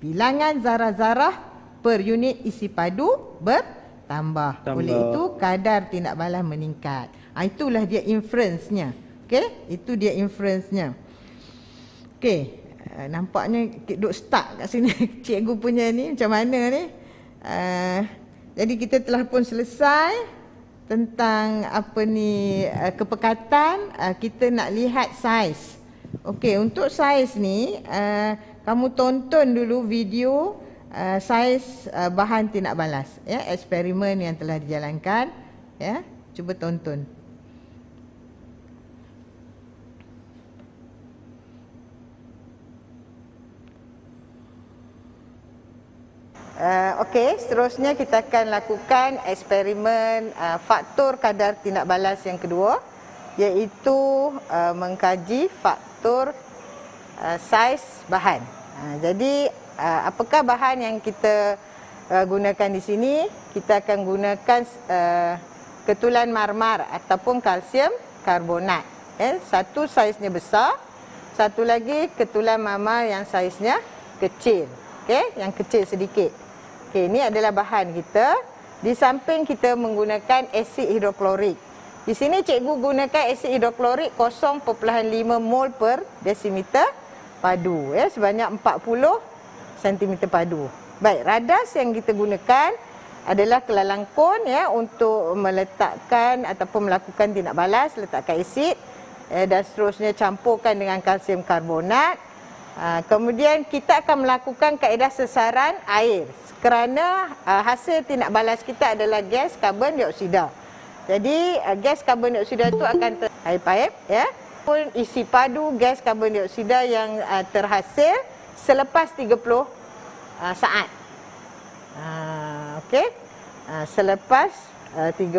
bilangan zarah-zarah per unit isi padu bertambah. Tambah. Oleh itu kadar tindak balas meningkat. Ha, itulah dia inference-nya. Okey, itu dia inference-nya. Okey. Eh, nampaknya duduk start kat sini cikgu punya ni macam mana ni uh, jadi kita telah pun selesai tentang apa ni uh, kepekatan uh, kita nak lihat saiz okey untuk saiz ni uh, kamu tonton dulu video uh, saiz uh, bahan tindak balas ya eksperimen yang telah dijalankan ya cuba tonton Eh, okey, seterusnya kita akan lakukan eksperimen uh, faktor kadar tindak balas yang kedua iaitu uh, mengkaji faktor uh, saiz bahan. Uh, jadi uh, apakah bahan yang kita uh, gunakan di sini? Kita akan gunakan uh, ketulan marmar ataupun kalsium karbonat. Eh, satu saiznya besar, satu lagi ketulan marmar yang saiznya kecil. Okey, yang kecil sedikit. Okey, ini adalah bahan kita. Di samping kita menggunakan asid hidroklorik. Di sini cikgu gunakan asid hidroklorik 0.5 mol per desimeter padu. Ya, sebanyak 40 cm padu. Baik, radas yang kita gunakan adalah kelalang kon ya untuk meletakkan ataupun melakukan tindak balas letakkan asid eh, dan seterusnya campurkan dengan kalsium karbonat. Ha, kemudian kita akan melakukan kaedah sesaran air kerana uh, hasil tindak balas kita adalah gas karbon dioksida. Jadi uh, gas karbon dioksida itu akan ter air paip ya. Pun isi padu gas karbon dioksida yang uh, terhasil selepas 30 uh, saat. Uh, okey. Uh, selepas uh, 30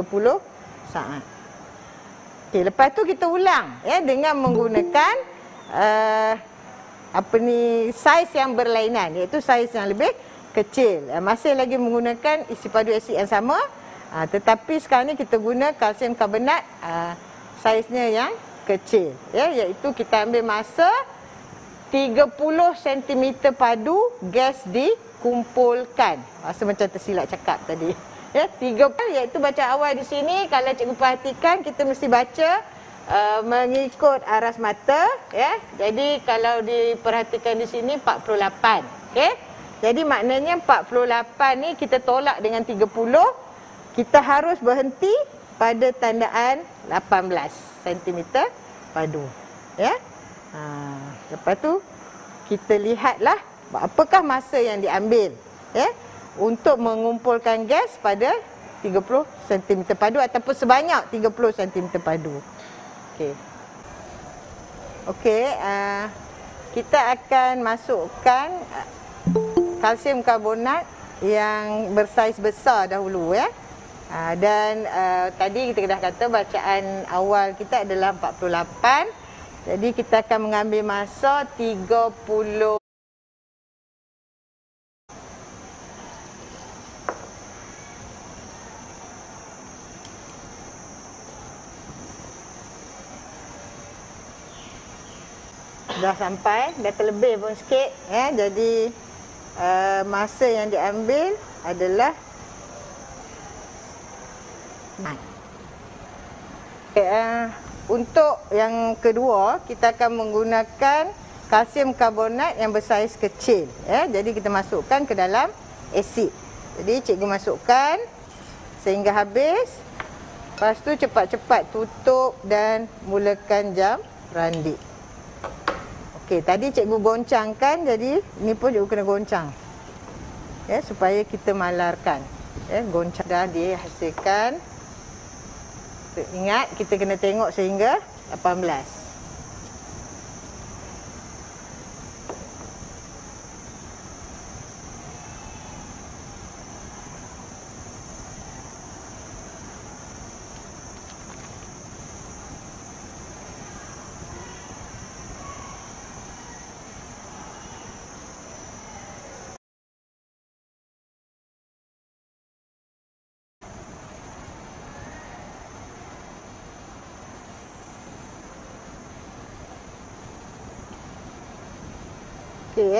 saat. Okey, lepas tu kita ulang ya dengan menggunakan uh, apa ni saiz yang berlainan iaitu saiz yang lebih kecil eh, masih lagi menggunakan isi padu asid yang sama ah, tetapi sekarang ni kita guna kalsium karbonat ah, saiznya yang kecil ya iaitu kita ambil masa 30 cm padu gas dikumpulkan rasa macam tersilap cakap tadi ya 3 iaitu baca awal di sini kalau cikgu perhatikan kita mesti baca uh, mengikut aras mata ya. Yeah? Jadi kalau diperhatikan di sini 48. Okey. Jadi maknanya 48 ni kita tolak dengan 30. Kita harus berhenti pada tandaan 18 cm padu. Ya. Yeah? Ha, lepas tu kita lihatlah apakah masa yang diambil ya yeah? untuk mengumpulkan gas pada 30 cm padu ataupun sebanyak 30 cm padu. Okey. Okey, uh, kita akan masukkan uh, kalsium karbonat yang bersaiz besar dahulu ya. Uh, dan uh, tadi kita dah kata bacaan awal kita adalah 48. Jadi kita akan mengambil masa 30 dah sampai dah terlebih pun sikit ya jadi uh, masa yang diambil adalah okay, uh, eh, untuk yang kedua kita akan menggunakan kalsium karbonat yang bersaiz kecil ya jadi kita masukkan ke dalam asid jadi cikgu masukkan sehingga habis lepas tu cepat-cepat tutup dan mulakan jam randik Okey, tadi cikgu goncangkan jadi ni pun juga kena goncang. Ya, yeah, supaya kita malarkan. Ya, yeah, goncang dah dihasilkan. Ingat kita kena tengok sehingga 18.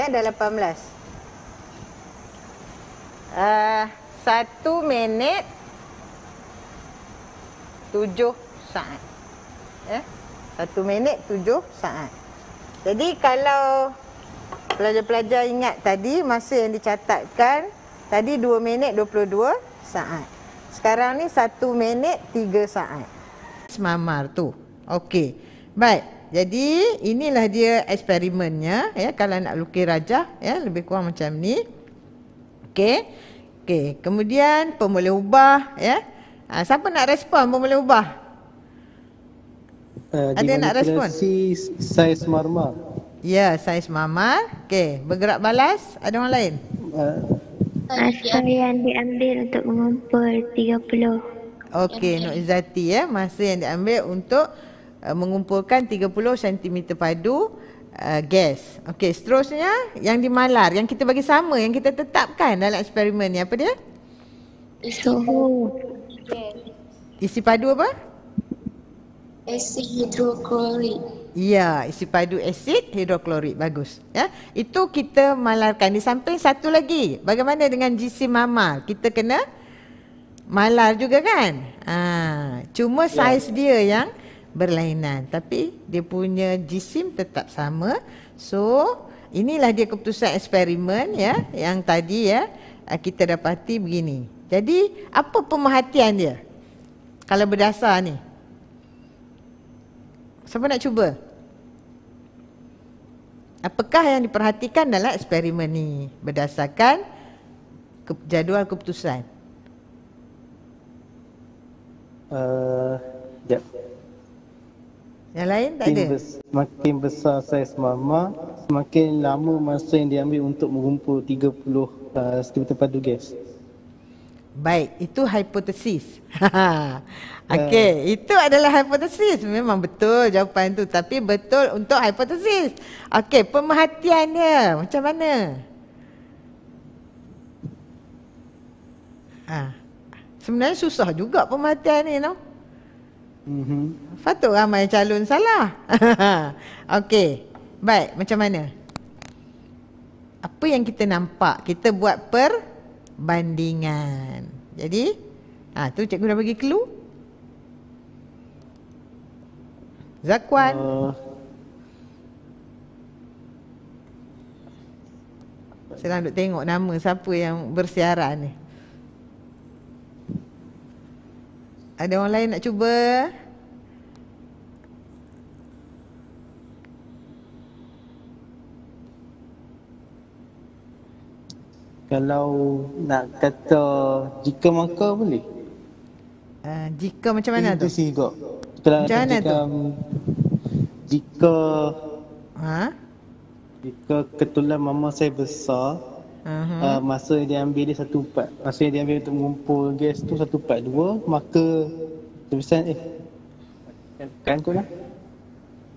eh, dah 18. Uh, 1 minit tujuh saat. Eh, 1 minit tujuh saat. Jadi kalau pelajar-pelajar ingat tadi masa yang dicatatkan tadi dua minit dua puluh dua saat. Sekarang ni satu minit tiga saat. Semamar tu. Okey. Baik. Jadi inilah dia eksperimennya ya kalau nak lukis raja ya lebih kurang macam ni. Okey. Okey, kemudian pemula ubah ya. Ha, siapa nak respon pemula ubah? Uh, Ada nak respon? si Saiz Marmar. Ya, Saiz Marmar. Okey, bergerak balas. Ada orang lain? Uh, yang diambil untuk mengumpul 30. Okey, Nur Izzati ya. Masa yang diambil untuk Uh, mengumpulkan 30 cm padu uh, gas. Okey, seterusnya yang dimalar, yang kita bagi sama, yang kita tetapkan dalam eksperimen ni apa dia? padu. Isi padu apa? Asid hidroklorik. Ya, isi padu asid hidroklorik. Bagus. Ya, Itu kita malarkan. Di samping satu lagi, bagaimana dengan GC Mama? Kita kena malar juga kan? Ha, cuma ya. saiz dia yang berlainan tapi dia punya jisim tetap sama so inilah dia keputusan eksperimen ya yang tadi ya eh, kita dapati begini jadi apa pemerhatian dia kalau berdasar ni siapa nak cuba apakah yang diperhatikan dalam eksperimen ni berdasarkan jadual keputusan uh, yang lain tak ada? Bes- semakin besar saiz mama, semakin lama masa yang diambil untuk mengumpul 30 uh, skimeter padu gas. Baik, itu hipotesis. Ya. Okey, uh. itu adalah hipotesis. Memang betul jawapan itu. tapi betul untuk hipotesis. Okey, pemerhatiannya macam mana? Ha. Sebenarnya susah juga pemerhatian ni, no? Mm-hmm. ramai calon salah. Okey. Baik, macam mana? Apa yang kita nampak? Kita buat perbandingan. Jadi, ha, tu cikgu dah bagi clue. Zakwan. Uh. Saya nak tengok nama siapa yang bersiaran ni. Ada orang lain nak cuba? Kalau nak kata jika maka boleh? Uh, jika macam mana eh, tu? Itu sih kot. Kalau macam mana jika, tu? Jika... Ha? Jika ketulan mama saya besar, uh-huh. uh, masa dia ambil dia satu part masa dia ambil untuk mengumpul gas tu satu part dua maka terusan eh kan kau lah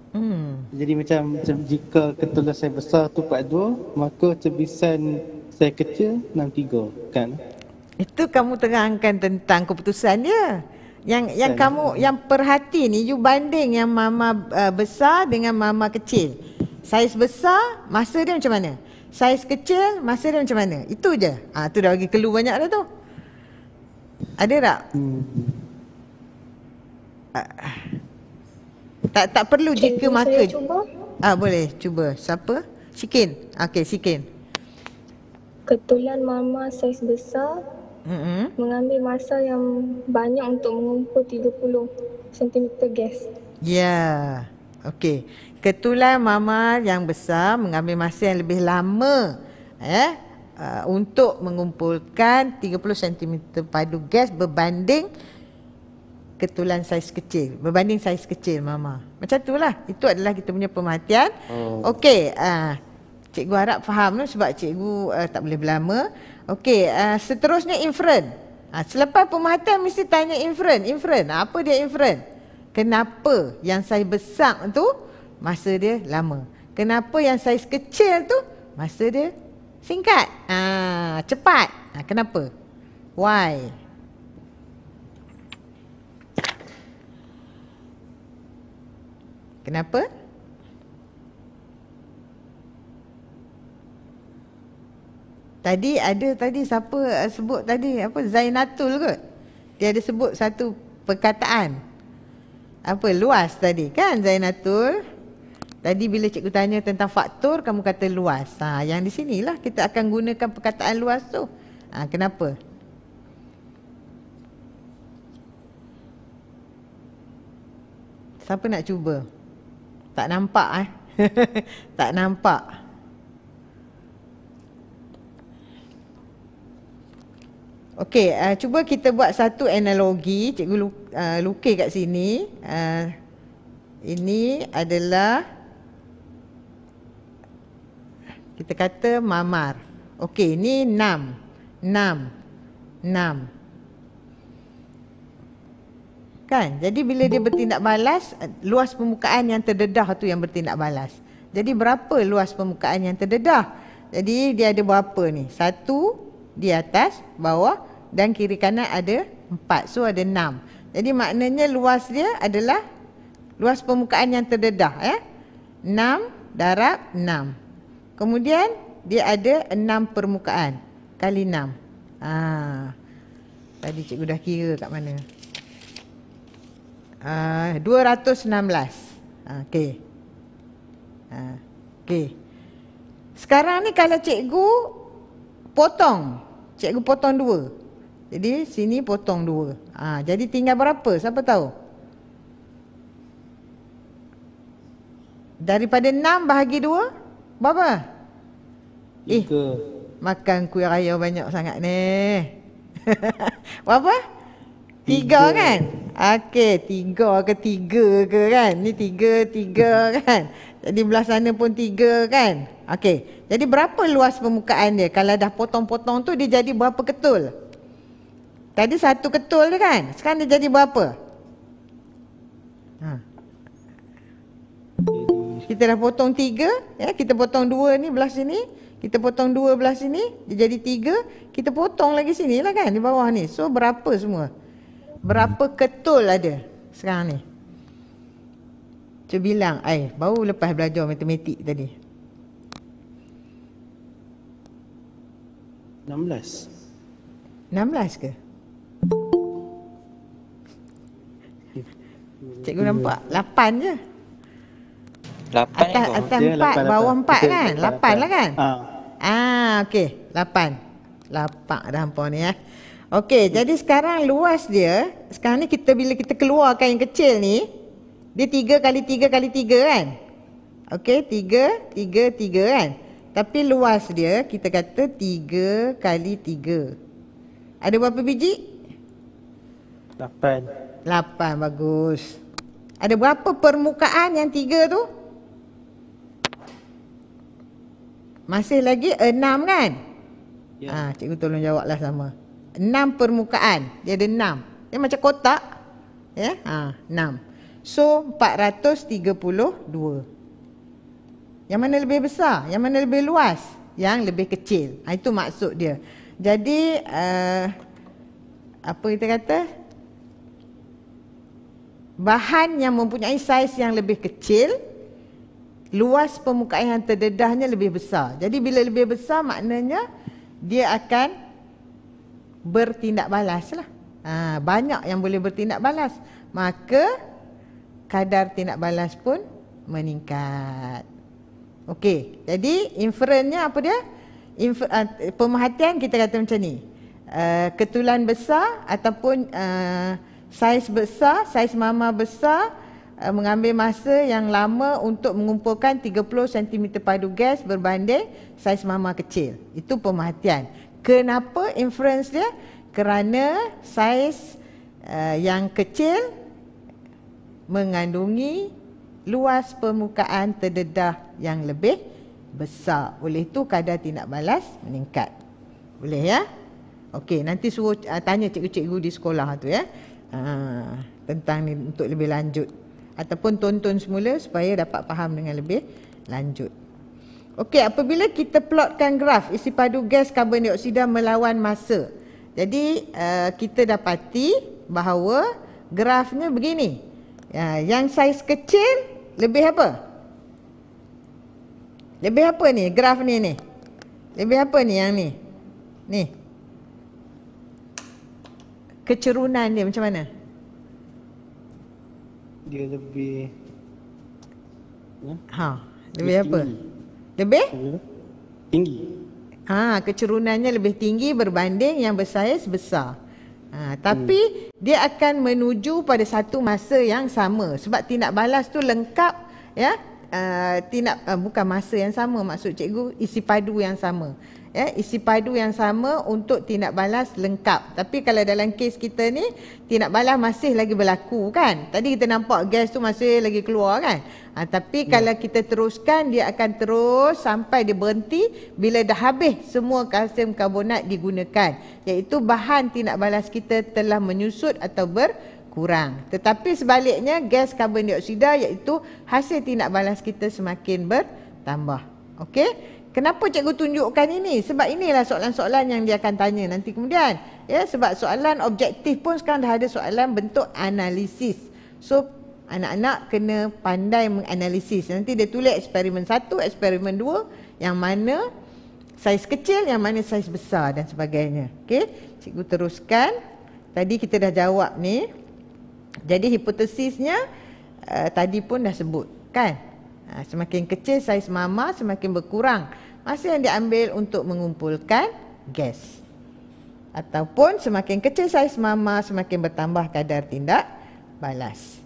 Hmm. Jadi macam, jika ketulah saya besar tu pak dua, Maka cebisan saya kecil 63 kan Itu kamu terangkan tentang keputusan dia Yang yang kan. kamu yang perhati ni You banding yang mama uh, besar dengan mama kecil Saiz besar masa dia macam mana Saiz kecil, masa dia macam mana? Itu je. Ah ha, tu dah bagi clue banyak dah tu. Ada tak? Hmm. Tak tak perlu Can jika maka. Ah ha, boleh, cuba. Siapa? Sikin. Okey, Sikin. Kebetulan mama saiz besar. Mm-hmm. Mengambil masa yang banyak untuk mengumpul 30 cm gas. Ya. Yeah. Okey ketulan mama yang besar mengambil masa yang lebih lama eh untuk mengumpulkan 30 cm padu gas berbanding ketulan saiz kecil berbanding saiz kecil mama macam itulah itu adalah kita punya pematian oh. okey uh, cikgu harap faham lah sebab cikgu uh, tak boleh berlama okey uh, seterusnya inferen. uh, selepas pematian mesti tanya inferen. Inferen apa dia inferen? kenapa yang saya besar tu masa dia lama. Kenapa yang saiz kecil tu masa dia singkat? Ah, ha, cepat. Ha, kenapa? Why? Kenapa? Tadi ada tadi siapa sebut tadi apa Zainatul kot. Dia ada sebut satu perkataan. Apa luas tadi kan Zainatul? Tadi bila cikgu tanya tentang faktor, kamu kata luas. Ha, yang di sinilah kita akan gunakan perkataan luas tu. Ha, kenapa? Siapa nak cuba? Tak nampak eh? tak nampak. Okey, uh, cuba kita buat satu analogi. Cikgu uh, lukis kat sini. Uh, ini adalah kita kata mamar. Okey, ni 6. 6. 6. Kan? Jadi bila dia bertindak balas, luas permukaan yang terdedah tu yang bertindak balas. Jadi berapa luas permukaan yang terdedah? Jadi dia ada berapa ni? Satu di atas, bawah dan kiri kanan ada empat. So ada enam. Jadi maknanya luas dia adalah luas permukaan yang terdedah. Eh? Enam darab Enam. Kemudian dia ada enam permukaan kali enam. Ha. Tadi cikgu dah kira kat mana. Uh, 216. Okay, Uh, Okey. Sekarang ni kalau cikgu potong, cikgu potong dua. Jadi sini potong dua. Ha, jadi tinggal berapa? Siapa tahu? Daripada enam bahagi Dua. Berapa? Eh, makan kuih raya banyak sangat ni. Berapa? Tiga, tiga kan? Okey, tiga ke tiga ke kan? Ni tiga, tiga kan? Jadi belah sana pun tiga kan? Okey, jadi berapa luas permukaan dia? Kalau dah potong-potong tu, dia jadi berapa ketul? Tadi satu ketul tu kan? Sekarang dia jadi berapa? Haa kita dah potong tiga ya kita potong dua ni belah sini kita potong dua belah sini dia jadi tiga kita potong lagi sini lah kan di bawah ni so berapa semua berapa ketul ada sekarang ni cuba bilang ai baru lepas belajar matematik tadi 16 16 ke Cikgu nampak 8 je 8 atas, ekor. Eh, atas 4, ya, bawah 4 kan? lapan 8, lah kan? Ha. Ah, okey. lapan, Lapak dah hampa ya. ni eh. Okey, hmm. jadi sekarang luas dia, sekarang ni kita bila kita keluarkan yang kecil ni, dia tiga kali tiga kali tiga kan? Okey, tiga, tiga, tiga kan? Tapi luas dia, kita kata tiga kali tiga. Ada berapa biji? Lapan. Lapan, bagus. Ada berapa permukaan yang tiga tu? Masih lagi enam kan? Ya. Ha, cikgu tolong jawablah sama. Enam permukaan. Dia ada enam. Dia macam kotak. Ya, ah enam. So, 432. Yang mana lebih besar? Yang mana lebih luas? Yang lebih kecil. Ha, itu maksud dia. Jadi, uh, apa kita kata? Bahan yang mempunyai saiz yang lebih kecil luas permukaan yang terdedahnya lebih besar. Jadi bila lebih besar maknanya dia akan bertindak balas lah. Ha, banyak yang boleh bertindak balas. Maka kadar tindak balas pun meningkat. Okey, jadi inferennya apa dia? Infer, uh, pemerhatian kita kata macam ni. Uh, ketulan besar ataupun uh, saiz besar, saiz mama besar, uh, mengambil masa yang lama untuk mengumpulkan 30 cm padu gas berbanding saiz mama kecil. Itu pemerhatian. Kenapa inference dia? Kerana saiz uh, yang kecil mengandungi luas permukaan terdedah yang lebih besar. Oleh itu kadar tindak balas meningkat. Boleh ya? Okey, nanti suruh uh, tanya cikgu-cikgu di sekolah tu ya. Uh, tentang ni untuk lebih lanjut ataupun tonton semula supaya dapat faham dengan lebih lanjut. Okey, apabila kita plotkan graf isi padu gas karbon dioksida melawan masa. Jadi, uh, kita dapati bahawa grafnya begini. Ya, yang saiz kecil lebih apa? Lebih apa ni graf ni ni? Lebih apa ni yang ni? Ni. Kecerunan dia macam mana? dia lebih eh? ha lebih, lebih apa tinggi. lebih tinggi ha kecerunannya lebih tinggi berbanding yang bersaiz besar ha tapi hmm. dia akan menuju pada satu masa yang sama sebab tindak balas tu lengkap ya Uh, tindak uh, bukan masa yang sama maksud cikgu isi padu yang sama ya isi padu yang sama untuk tindak balas lengkap tapi kalau dalam kes kita ni tindak balas masih lagi berlaku kan tadi kita nampak gas tu masih lagi keluar kan ha, tapi ya. kalau kita teruskan dia akan terus sampai dia berhenti bila dah habis semua kalsium karbonat digunakan iaitu bahan tindak balas kita telah menyusut atau ber kurang. Tetapi sebaliknya gas karbon dioksida iaitu hasil tindak balas kita semakin bertambah. Okey? Kenapa cikgu tunjukkan ini? Sebab inilah soalan-soalan yang dia akan tanya nanti kemudian. Ya, sebab soalan objektif pun sekarang dah ada soalan bentuk analisis. So, anak-anak kena pandai menganalisis. Nanti dia tulis eksperimen satu, eksperimen dua. Yang mana saiz kecil, yang mana saiz besar dan sebagainya. Okey, cikgu teruskan. Tadi kita dah jawab ni. Jadi, hipotesisnya uh, tadi pun dah sebut. Kan? Ah, semakin kecil saiz mama, semakin Berkurang hasil yang diambil untuk mengumpulkan gas. Ataupun semakin kecil saiz mama, semakin bertambah kadar tindak balas.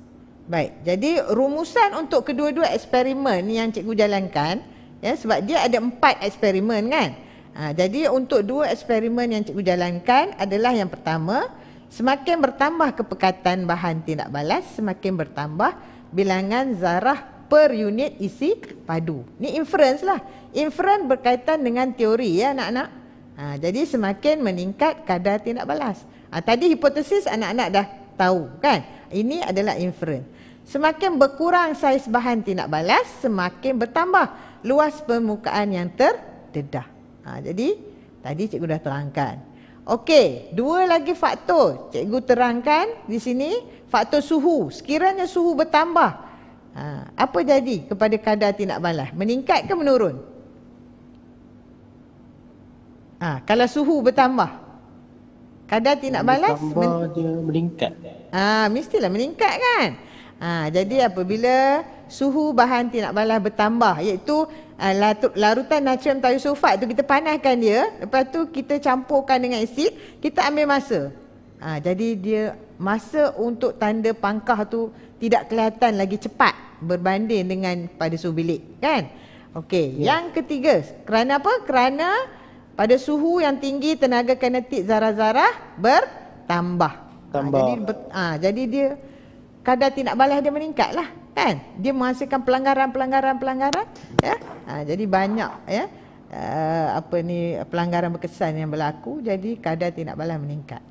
Baik, jadi rumusan untuk kedua-dua eksperimen yang cikgu jalankan, ya, sebab dia ada empat eksperimen kan? Ha, jadi untuk dua eksperimen yang cikgu jalankan adalah yang pertama, semakin bertambah kepekatan bahan tindak balas, semakin bertambah bilangan zarah per unit isi padu. Ni inference lah. Inference berkaitan dengan teori ya anak-anak. Ha, jadi semakin meningkat kadar tindak balas. Ha, tadi hipotesis anak-anak dah tahu kan? Ini adalah inference. Semakin berkurang saiz bahan tindak balas, semakin bertambah luas permukaan yang terdedah. Ha, jadi tadi cikgu dah terangkan. Okey, dua lagi faktor cikgu terangkan di sini. Faktor suhu. Sekiranya suhu bertambah, Ha, apa jadi kepada kadar tindak balas? Meningkat ke menurun? Ha, kalau suhu bertambah, kadar tindak balas? men- dia meningkat. Ah, ha, mestilah meningkat kan? Ha, jadi apabila suhu bahan tindak balas bertambah iaitu uh, larutan natrium tiosulfat tu kita panaskan dia lepas tu kita campurkan dengan asid kita ambil masa ha, jadi dia masa untuk tanda pangkah tu tidak kelihatan lagi cepat berbanding dengan pada suhu bilik kan okey yeah. yang ketiga kerana apa kerana pada suhu yang tinggi tenaga kinetik zarah-zarah bertambah ha, tambah ha, jadi ber, ha, jadi dia kadar tindak balas dia meningkatlah kan dia menghasilkan pelanggaran-pelanggaran pelanggaran ya ha, jadi banyak ya uh, apa ni pelanggaran berkesan yang berlaku jadi kadar tindak balas meningkat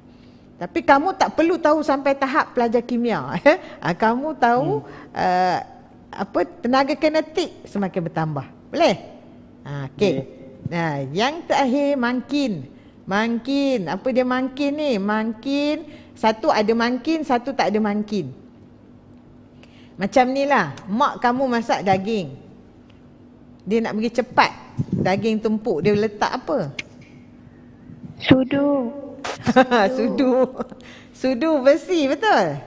tapi kamu tak perlu tahu sampai tahap pelajar kimia eh. ah, kamu tahu hmm. uh, apa tenaga kinetik semakin bertambah boleh ah, okey nah yang terakhir mangkin mangkin apa dia mangkin ni mangkin satu ada mangkin satu tak ada mangkin macam ni lah mak kamu masak daging dia nak pergi cepat daging tumpuk dia letak apa sudu sudu. sudu. Sudu besi betul.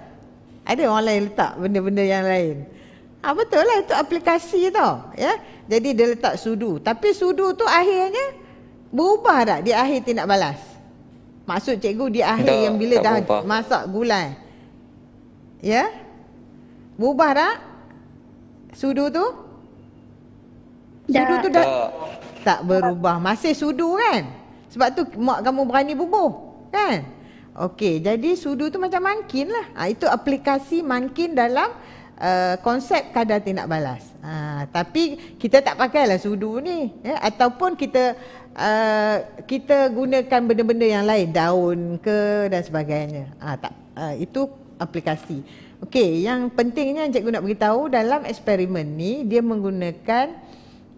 Ada orang lain letak benda-benda yang lain. Ah ha, betul lah itu aplikasi tu, ya. Jadi dia letak sudu. Tapi sudu tu akhirnya berubah tak di akhir tindak balas. Maksud cikgu di akhir tak, yang bila dah berubah. masak gulai. Ya? Berubah tak sudu tu? Sudu tu dah tak, tak berubah. Masih sudu kan? Sebab tu mak kamu berani bubuh. Kan? Okey, jadi sudu tu macam mankin lah. Ha, itu aplikasi mankin dalam uh, konsep kadar tindak balas. Ha, tapi kita tak pakai lah sudu ni. Ya? Ataupun kita uh, kita gunakan benda-benda yang lain. Daun ke dan sebagainya. Ha, tak, uh, itu aplikasi. Okey, yang pentingnya yang cikgu nak beritahu dalam eksperimen ni, dia menggunakan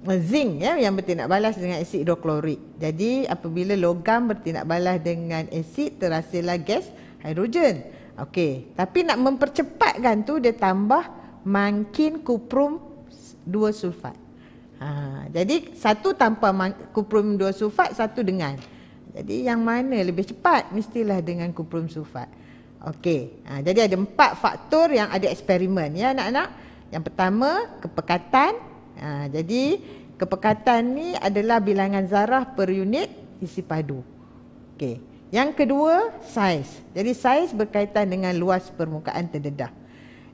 zinc ya yang bertindak balas dengan asid hidroklorik. Jadi apabila logam bertindak balas dengan asid terhasillah gas hidrogen. Okey, tapi nak mempercepatkan tu dia tambah mangkin kuprum 2 sulfat. Ha, jadi satu tanpa kuprum 2 sulfat, satu dengan. Jadi yang mana lebih cepat mestilah dengan kuprum sulfat. Okey. Ha, jadi ada empat faktor yang ada eksperimen ya anak-anak. Yang pertama, kepekatan Ha, jadi kepekatan ni adalah bilangan zarah per unit isi padu. Okey. Yang kedua, saiz. Jadi saiz berkaitan dengan luas permukaan terdedah.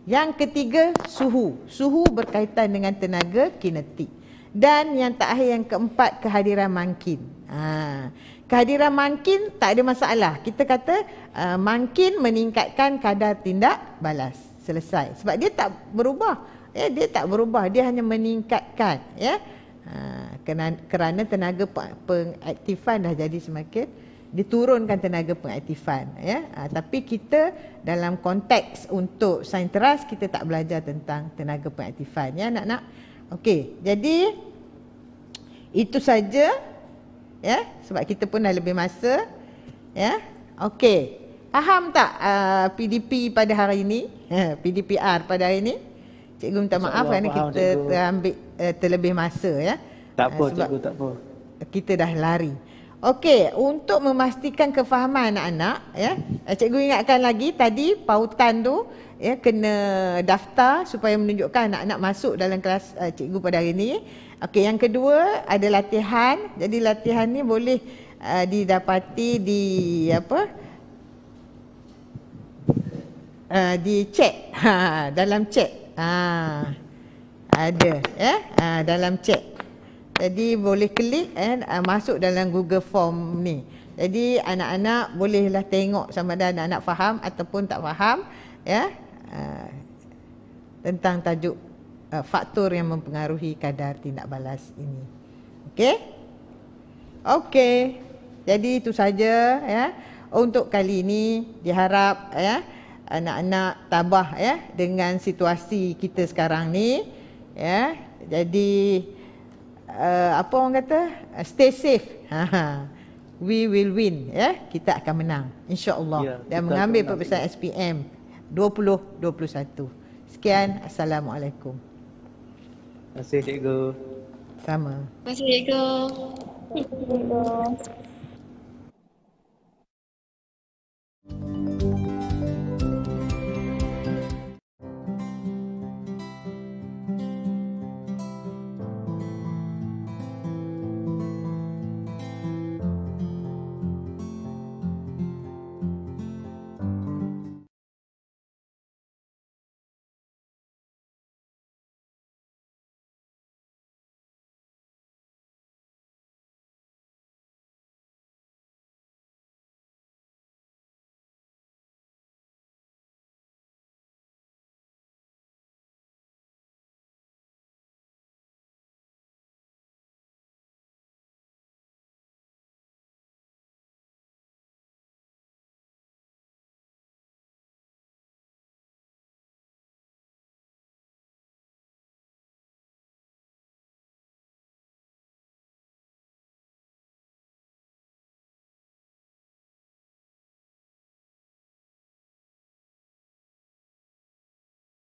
Yang ketiga, suhu. Suhu berkaitan dengan tenaga kinetik. Dan yang terakhir yang keempat, kehadiran mangkin. Ha. Kehadiran mangkin tak ada masalah. Kita kata uh, mangkin meningkatkan kadar tindak balas. Selesai. Sebab dia tak berubah. Ya, dia tak berubah, dia hanya meningkatkan ya. Ha, kena, kerana tenaga pengaktifan dah jadi semakin diturunkan tenaga pengaktifan ya. Ha, tapi kita dalam konteks untuk sains kita tak belajar tentang tenaga pengaktifan ya nak anak Okey, jadi itu saja ya sebab kita pun dah lebih masa ya. Okey. Faham tak uh, ah, PDP pada hari ini? PDPR pada hari ini? Cikgu minta maaf kerana kita cikgu. ambil uh, terlebih masa ya. Tak apa uh, cikgu, tak apa. Kita dah lari. Okey, untuk memastikan kefahaman anak-anak ya. Eh, cikgu ingatkan lagi tadi pautan tu ya kena daftar supaya menunjukkan anak-anak masuk dalam kelas uh, cikgu pada hari ini. Okey, yang kedua ada latihan. Jadi latihan ni boleh uh, didapati di apa? Uh, di chat. Ha, dalam chat Ah, ada, eh? Ah, dalam chat. Jadi boleh klik dan eh, ah, masuk dalam Google Form ni. Jadi anak-anak bolehlah tengok sama ada anak-anak faham ataupun tak faham, ya? Ah, tentang tajuk uh, faktor yang mempengaruhi kadar tindak balas ini. Okey? Okey. Jadi itu saja ya untuk kali ini diharap ya anak-anak tabah ya dengan situasi kita sekarang ni ya jadi uh, apa orang kata uh, stay safe ha, ha. we will win ya kita akan menang insyaallah ya, dan mengambil peperiksaan SPM 2021 sekian hmm. assalamualaikum terima kasih cikgu sama terima kasih cikgu kasih. you